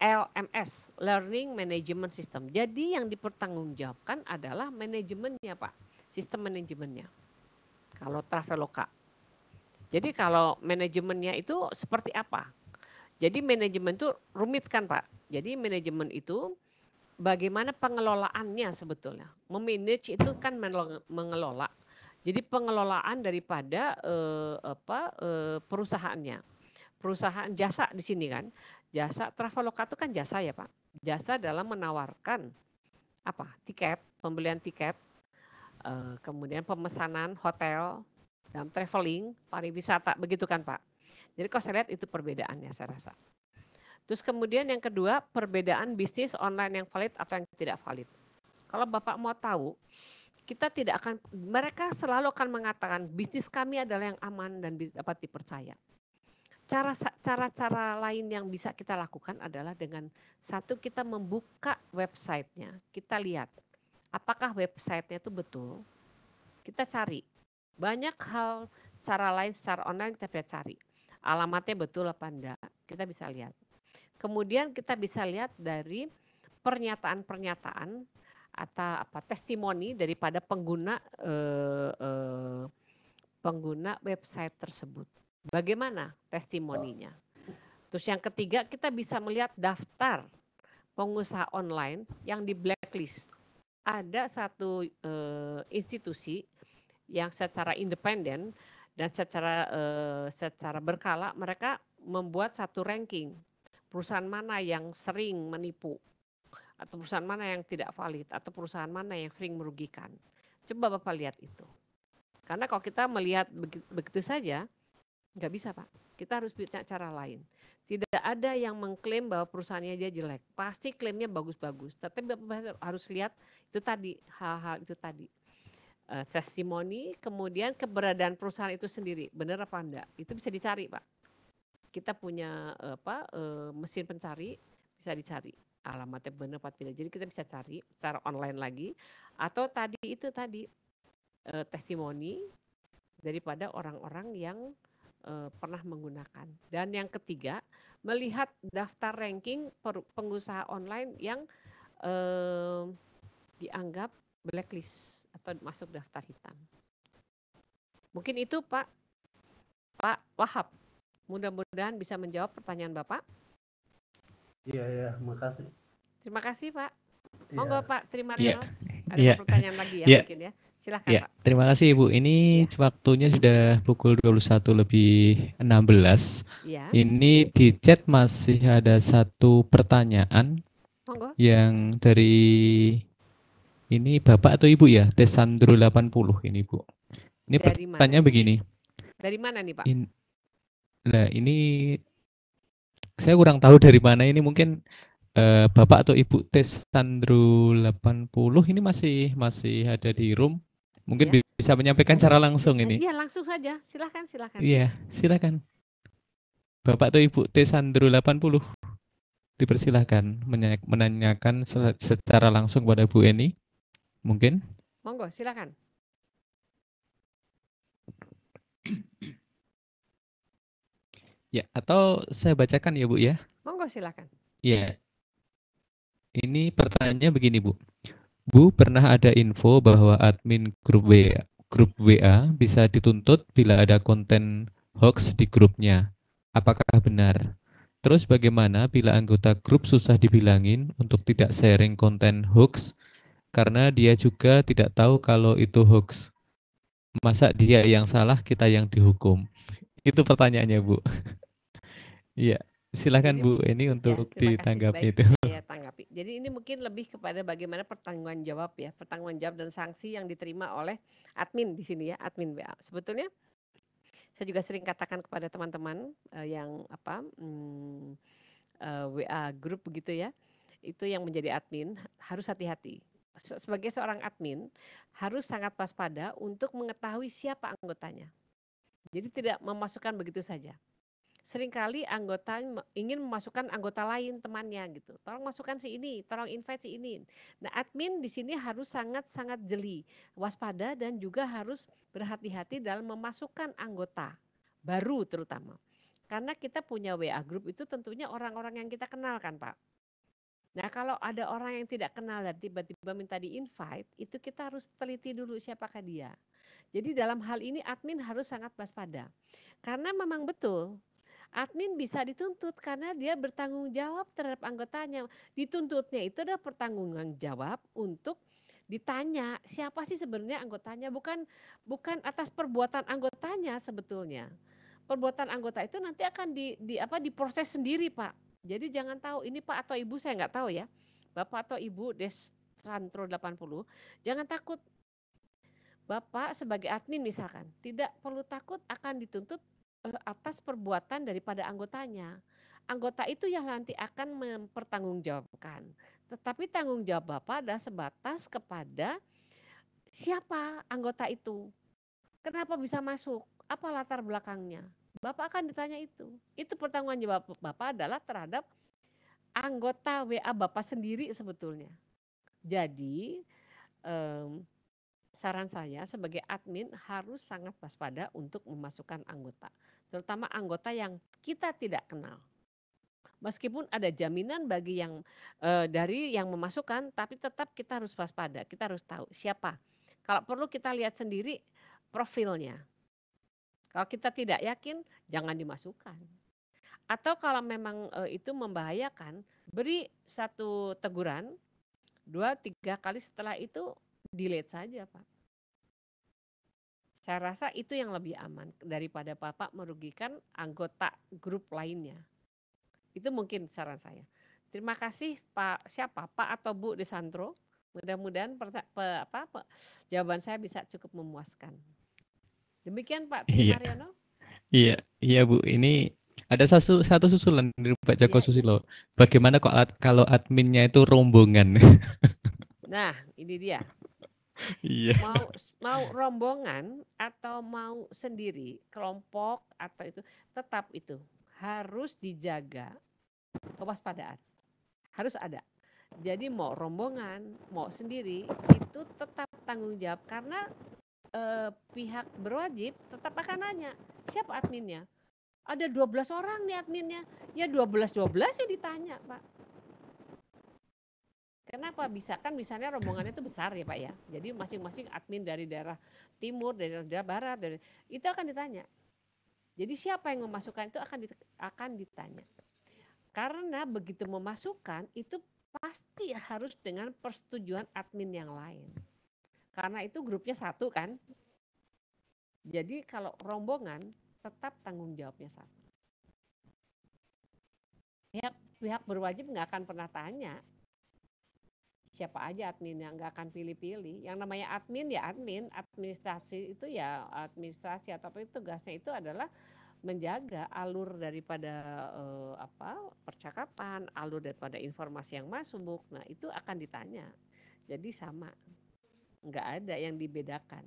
LMS Learning Management System. Jadi yang dipertanggungjawabkan adalah manajemennya Pak, sistem manajemennya. Kalau Traveloka. Jadi kalau manajemennya itu seperti apa? Jadi manajemen itu rumit kan Pak. Jadi manajemen itu bagaimana pengelolaannya sebetulnya. Memanage itu kan mengelola. Jadi pengelolaan daripada eh, apa eh, perusahaannya. Perusahaan jasa di sini kan. Jasa Traveloka itu kan jasa ya Pak. Jasa dalam menawarkan apa? Tiket, pembelian tiket, eh, kemudian pemesanan hotel, dan traveling, pariwisata, begitu kan Pak. Jadi kalau saya lihat itu perbedaannya saya rasa. Terus kemudian yang kedua, perbedaan bisnis online yang valid atau yang tidak valid. Kalau Bapak mau tahu, kita tidak akan mereka selalu akan mengatakan bisnis kami adalah yang aman dan dapat dipercaya cara cara lain yang bisa kita lakukan adalah dengan satu kita membuka websitenya kita lihat apakah websitenya itu betul kita cari banyak hal cara lain secara online kita bisa cari alamatnya betul apa enggak kita bisa lihat kemudian kita bisa lihat dari pernyataan-pernyataan atau apa testimoni daripada pengguna eh, eh, pengguna website tersebut Bagaimana testimoninya? Terus yang ketiga kita bisa melihat daftar pengusaha online yang di blacklist. Ada satu eh, institusi yang secara independen dan secara eh, secara berkala mereka membuat satu ranking perusahaan mana yang sering menipu atau perusahaan mana yang tidak valid atau perusahaan mana yang sering merugikan. Coba Bapak lihat itu. Karena kalau kita melihat begitu, begitu saja, Nggak bisa, Pak. Kita harus punya cara lain. Tidak ada yang mengklaim bahwa perusahaannya dia jelek. Pasti klaimnya bagus-bagus. Tapi harus lihat itu tadi, hal-hal itu tadi. Uh, testimoni, kemudian keberadaan perusahaan itu sendiri. Benar apa enggak? Itu bisa dicari, Pak. Kita punya eh, apa uh, mesin pencari, bisa dicari alamatnya benar apa tidak. Jadi kita bisa cari secara online lagi. Atau tadi itu tadi testimoni daripada orang-orang yang Eh, pernah menggunakan. Dan yang ketiga, melihat daftar ranking pengusaha online yang uh, dianggap blacklist atau masuk daftar hitam. Mungkin itu Pak Pak Wahab. Mudah-mudahan bisa menjawab pertanyaan Bapak. Iya, iya, makasih. Terima kasih, Pak. Iya. Monggo, ya. Pak, terima iya. kasih. Ya. Ada yeah. pertanyaan lagi ya yeah. mungkin ya. Silahkan ya, Pak. Terima kasih Ibu. Ini ya. waktunya sudah pukul 21 lebih 16. Ya. Ini di chat masih ada satu pertanyaan Monggo. yang dari ini Bapak atau Ibu ya? Desandro 80 ini Bu. Ini dari pertanyaan mana? begini. Dari mana nih Pak? In, nah ini saya kurang tahu dari mana ini mungkin eh, Bapak atau Ibu Tes Sandro 80 ini masih masih ada di room. Mungkin ya. bisa menyampaikan secara langsung ini. Iya, langsung saja. Silahkan, silahkan. Iya, silahkan. Bapak atau Ibu Tes Sandro 80 dipersilahkan menanyakan secara langsung kepada Bu Eni. Mungkin. Monggo, silahkan. Ya, atau saya bacakan ya Bu ya. Monggo silakan. Ya, ini pertanyaannya begini, Bu. Bu, pernah ada info bahwa admin grup WA, grup WA bisa dituntut bila ada konten hoax di grupnya. Apakah benar? Terus bagaimana bila anggota grup susah dibilangin untuk tidak sharing konten hoax karena dia juga tidak tahu kalau itu hoax? Masa dia yang salah, kita yang dihukum? Itu pertanyaannya, Bu. *laughs* Iya. Silakan iya. Bu ini untuk Ya, ditanggapi itu. Ya, *laughs* tanggapi. Jadi ini mungkin lebih kepada bagaimana pertanggung jawab ya, pertanggung jawab dan sanksi yang diterima oleh admin di sini ya, admin BA. Sebetulnya saya juga sering katakan kepada teman-teman eh, yang apa hmm, eh, WA grup begitu ya, itu yang menjadi admin harus hati-hati. Sebagai seorang admin harus sangat waspada untuk mengetahui siapa anggotanya. Jadi tidak memasukkan begitu saja seringkali anggota ingin memasukkan anggota lain temannya gitu. Tolong masukkan si ini, tolong invite si ini. Nah, admin di sini harus sangat-sangat jeli, waspada dan juga harus berhati-hati dalam memasukkan anggota baru terutama. Karena kita punya WA group itu tentunya orang-orang yang kita kenal kan, Pak. Nah, kalau ada orang yang tidak kenal dan tiba-tiba minta di-invite, itu kita harus teliti dulu siapakah dia. Jadi dalam hal ini admin harus sangat waspada. Karena memang betul admin bisa dituntut karena dia bertanggung jawab terhadap anggotanya. Dituntutnya itu adalah pertanggungan jawab untuk ditanya siapa sih sebenarnya anggotanya, bukan bukan atas perbuatan anggotanya sebetulnya. Perbuatan anggota itu nanti akan di, di apa diproses sendiri pak. Jadi jangan tahu ini pak atau ibu saya nggak tahu ya, bapak atau ibu Destantro 80, jangan takut Bapak sebagai admin misalkan tidak perlu takut akan dituntut Eh, atas perbuatan daripada anggotanya. Anggota itu yang nanti akan mempertanggungjawabkan. Tetapi tanggung jawab Bapak adalah sebatas kepada siapa anggota itu. Kenapa bisa masuk? Apa latar belakangnya? Bapak akan ditanya itu. Itu pertanggungan jawab Bapak adalah terhadap anggota WA Bapak sendiri sebetulnya. Jadi saran saya sebagai admin harus sangat waspada untuk memasukkan anggota, terutama anggota yang kita tidak kenal. Meskipun ada jaminan bagi yang e, dari yang memasukkan, tapi tetap kita harus waspada, kita harus tahu siapa. Kalau perlu kita lihat sendiri profilnya. Kalau kita tidak yakin, jangan dimasukkan. Atau kalau memang e, itu membahayakan, beri satu teguran dua tiga kali setelah itu delete saja Pak. Saya rasa itu yang lebih aman daripada Bapak merugikan anggota grup lainnya. Itu mungkin saran saya. Terima kasih Pak siapa Pak atau Bu Desantro. Mudah-mudahan apa, apa, jawaban saya bisa cukup memuaskan. Demikian Pak Iya. Mariano. Iya, iya Bu. Ini ada satu, satu susulan dari Pak Joko iya. Susilo. Bagaimana kok kalau adminnya itu rombongan? *laughs* Nah, ini dia. Iya. Mau mau rombongan atau mau sendiri, kelompok atau itu tetap itu harus dijaga kewaspadaan. Harus ada. Jadi mau rombongan, mau sendiri itu tetap tanggung jawab karena eh, pihak berwajib tetap akan nanya siapa adminnya. Ada 12 orang nih adminnya. Ya 12 12 ya ditanya, Pak. Kenapa bisa? Kan misalnya rombongannya itu besar ya Pak ya. Jadi masing-masing admin dari daerah timur, dari daerah barat, dari itu akan ditanya. Jadi siapa yang memasukkan itu akan dit, akan ditanya. Karena begitu memasukkan itu pasti harus dengan persetujuan admin yang lain. Karena itu grupnya satu kan. Jadi kalau rombongan tetap tanggung jawabnya satu. Pihak pihak berwajib nggak akan pernah tanya siapa aja admin yang nggak akan pilih-pilih yang namanya admin ya admin administrasi itu ya administrasi itu tugasnya itu adalah menjaga alur daripada uh, apa percakapan, alur daripada informasi yang masuk. Nah, itu akan ditanya. Jadi sama. nggak ada yang dibedakan.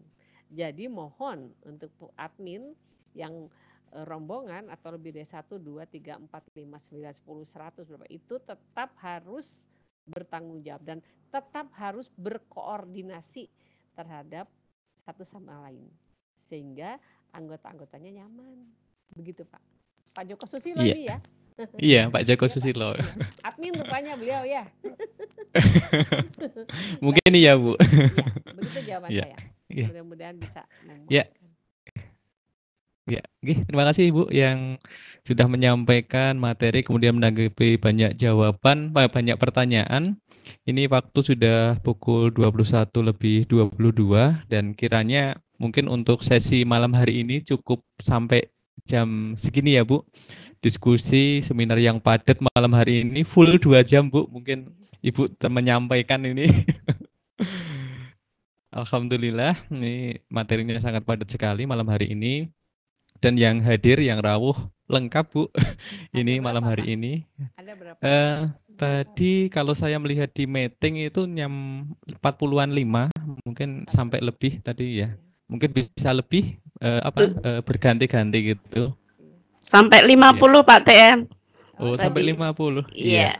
Jadi mohon untuk admin yang eh, rombongan atau lebih dari satu, dua, tiga, empat, lima, sembilan, sepuluh, seratus, berapa itu tetap harus bertanggung jawab dan tetap harus berkoordinasi terhadap satu sama lain sehingga anggota-anggotanya nyaman begitu pak Pak Joko Susilo yeah. ya *laughs* iya Pak Joko Susilo *laughs* admin rupanya beliau ya *laughs* mungkin iya Bu ya, begitu jawaban yeah. saya iya. mudah-mudahan bisa ya Ya, Gih, terima kasih Ibu yang sudah menyampaikan materi kemudian menanggapi banyak jawaban, eh, banyak pertanyaan. Ini waktu sudah pukul 21 lebih 22 dan kiranya mungkin untuk sesi malam hari ini cukup sampai jam segini ya Bu. Diskusi seminar yang padat malam hari ini full dua jam Bu. Mungkin Ibu menyampaikan ini. *laughs* Alhamdulillah, ini materinya sangat padat sekali malam hari ini dan yang hadir yang rawuh lengkap Bu. ini ada malam hari ini. Ada berapa? Uh, tadi kalau saya melihat di meeting itu nyam 40-an 5 mungkin sampai lebih tadi ya. Mungkin bisa lebih uh, apa uh, berganti-ganti gitu. Sampai 50 ya. Pak TM. Oh, tadi. sampai 50. Iya.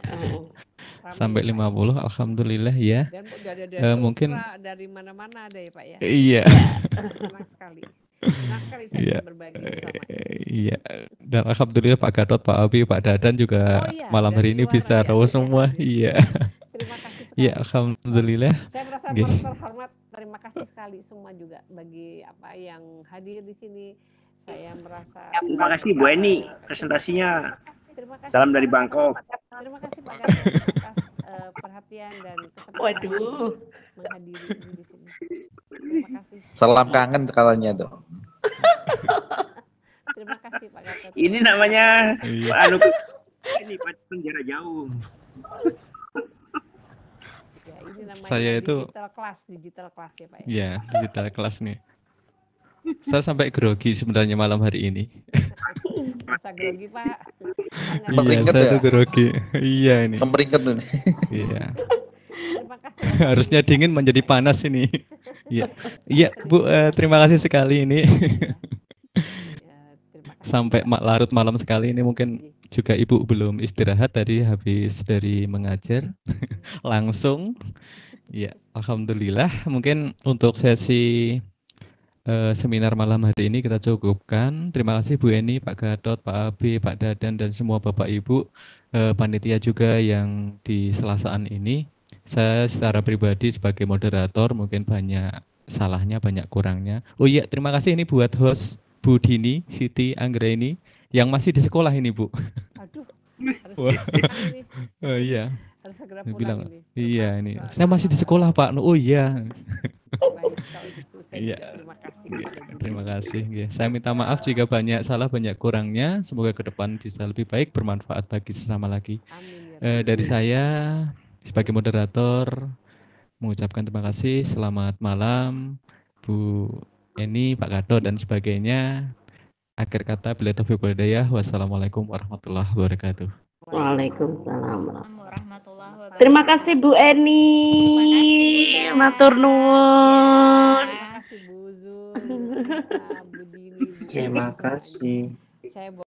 Yeah. Iya. sampai 50 ya. alhamdulillah ya. Dan dan, dan, uh, mungkin dari mana-mana ada ya Pak ya. Iya. Nakal yeah. Iya. Eh, iya. Dan alhamdulillah Pak Gatot, Pak Abi, Pak Dadan juga oh, iya. malam hari ini bisa ya, semua. Ya. Iya. Terima kasih. Iya, alhamdulillah. Saya merasa okay. terhormat. Terima kasih sekali semua juga bagi apa yang hadir di sini. Saya merasa ya, Terima kasih Bu Eni presentasinya. Terima kasih. Salam dari Bangkok. Terima kasih Pak Gatot uh, perhatian dan kesempatan Waduh. menghadiri di sini. Terima kasih. Salam kangen sekalanya tuh. *laughs* Terima kasih Pak Gatot. Ini namanya iya. anu ini Pak penjara jauh. Ya, ini namanya Saya digital itu digital kelas, digital class ya Pak. Ya? Iya, digital kelas nih. Saya sampai grogi sebenarnya malam hari ini. Masa grogi, Pak? iya, saya ya? grogi. iya ini. Kemeringat tuh. iya. Harusnya dingin menjadi panas ini. Iya. Iya, Bu, uh, terima kasih sekali ini. Iya, sampai mak larut malam sekali ini mungkin iya. juga ibu belum istirahat tadi habis dari mengajar *laughs* langsung ya alhamdulillah mungkin untuk sesi Eh, seminar malam hari ini kita cukupkan. Terima kasih Bu Eni, Pak Gadot, Pak Abi, Pak Dadan, dan semua Bapak Ibu eh, panitia juga yang di selasaan ini. Saya secara pribadi sebagai moderator mungkin banyak salahnya, banyak kurangnya. Oh iya, terima kasih ini buat host Bu Dini, Siti Anggreni yang masih di sekolah ini Bu. Aduh, harus segera. *laughs* Oh iya harus segera pulang bilang, Iya ini. Saya masih di sekolah Pak. Oh iya saya yeah. terima kasih. Iya, terima kasih. Iya. Saya minta maaf jika banyak salah banyak kurangnya. Semoga ke depan bisa lebih baik, bermanfaat bagi sesama lagi. Amin. Ya eh, dari saya sebagai moderator mengucapkan terima kasih. Selamat malam, Bu Eni, Pak Kado dan sebagainya. Akhir kata bila taufiq walhidayah. Wassalamualaikum warahmatullahi wabarakatuh. Waalaikumsalam warahmatullah. Terima kasih Bu Eni. Matur nuwun. Ya. Terima kasih. Saya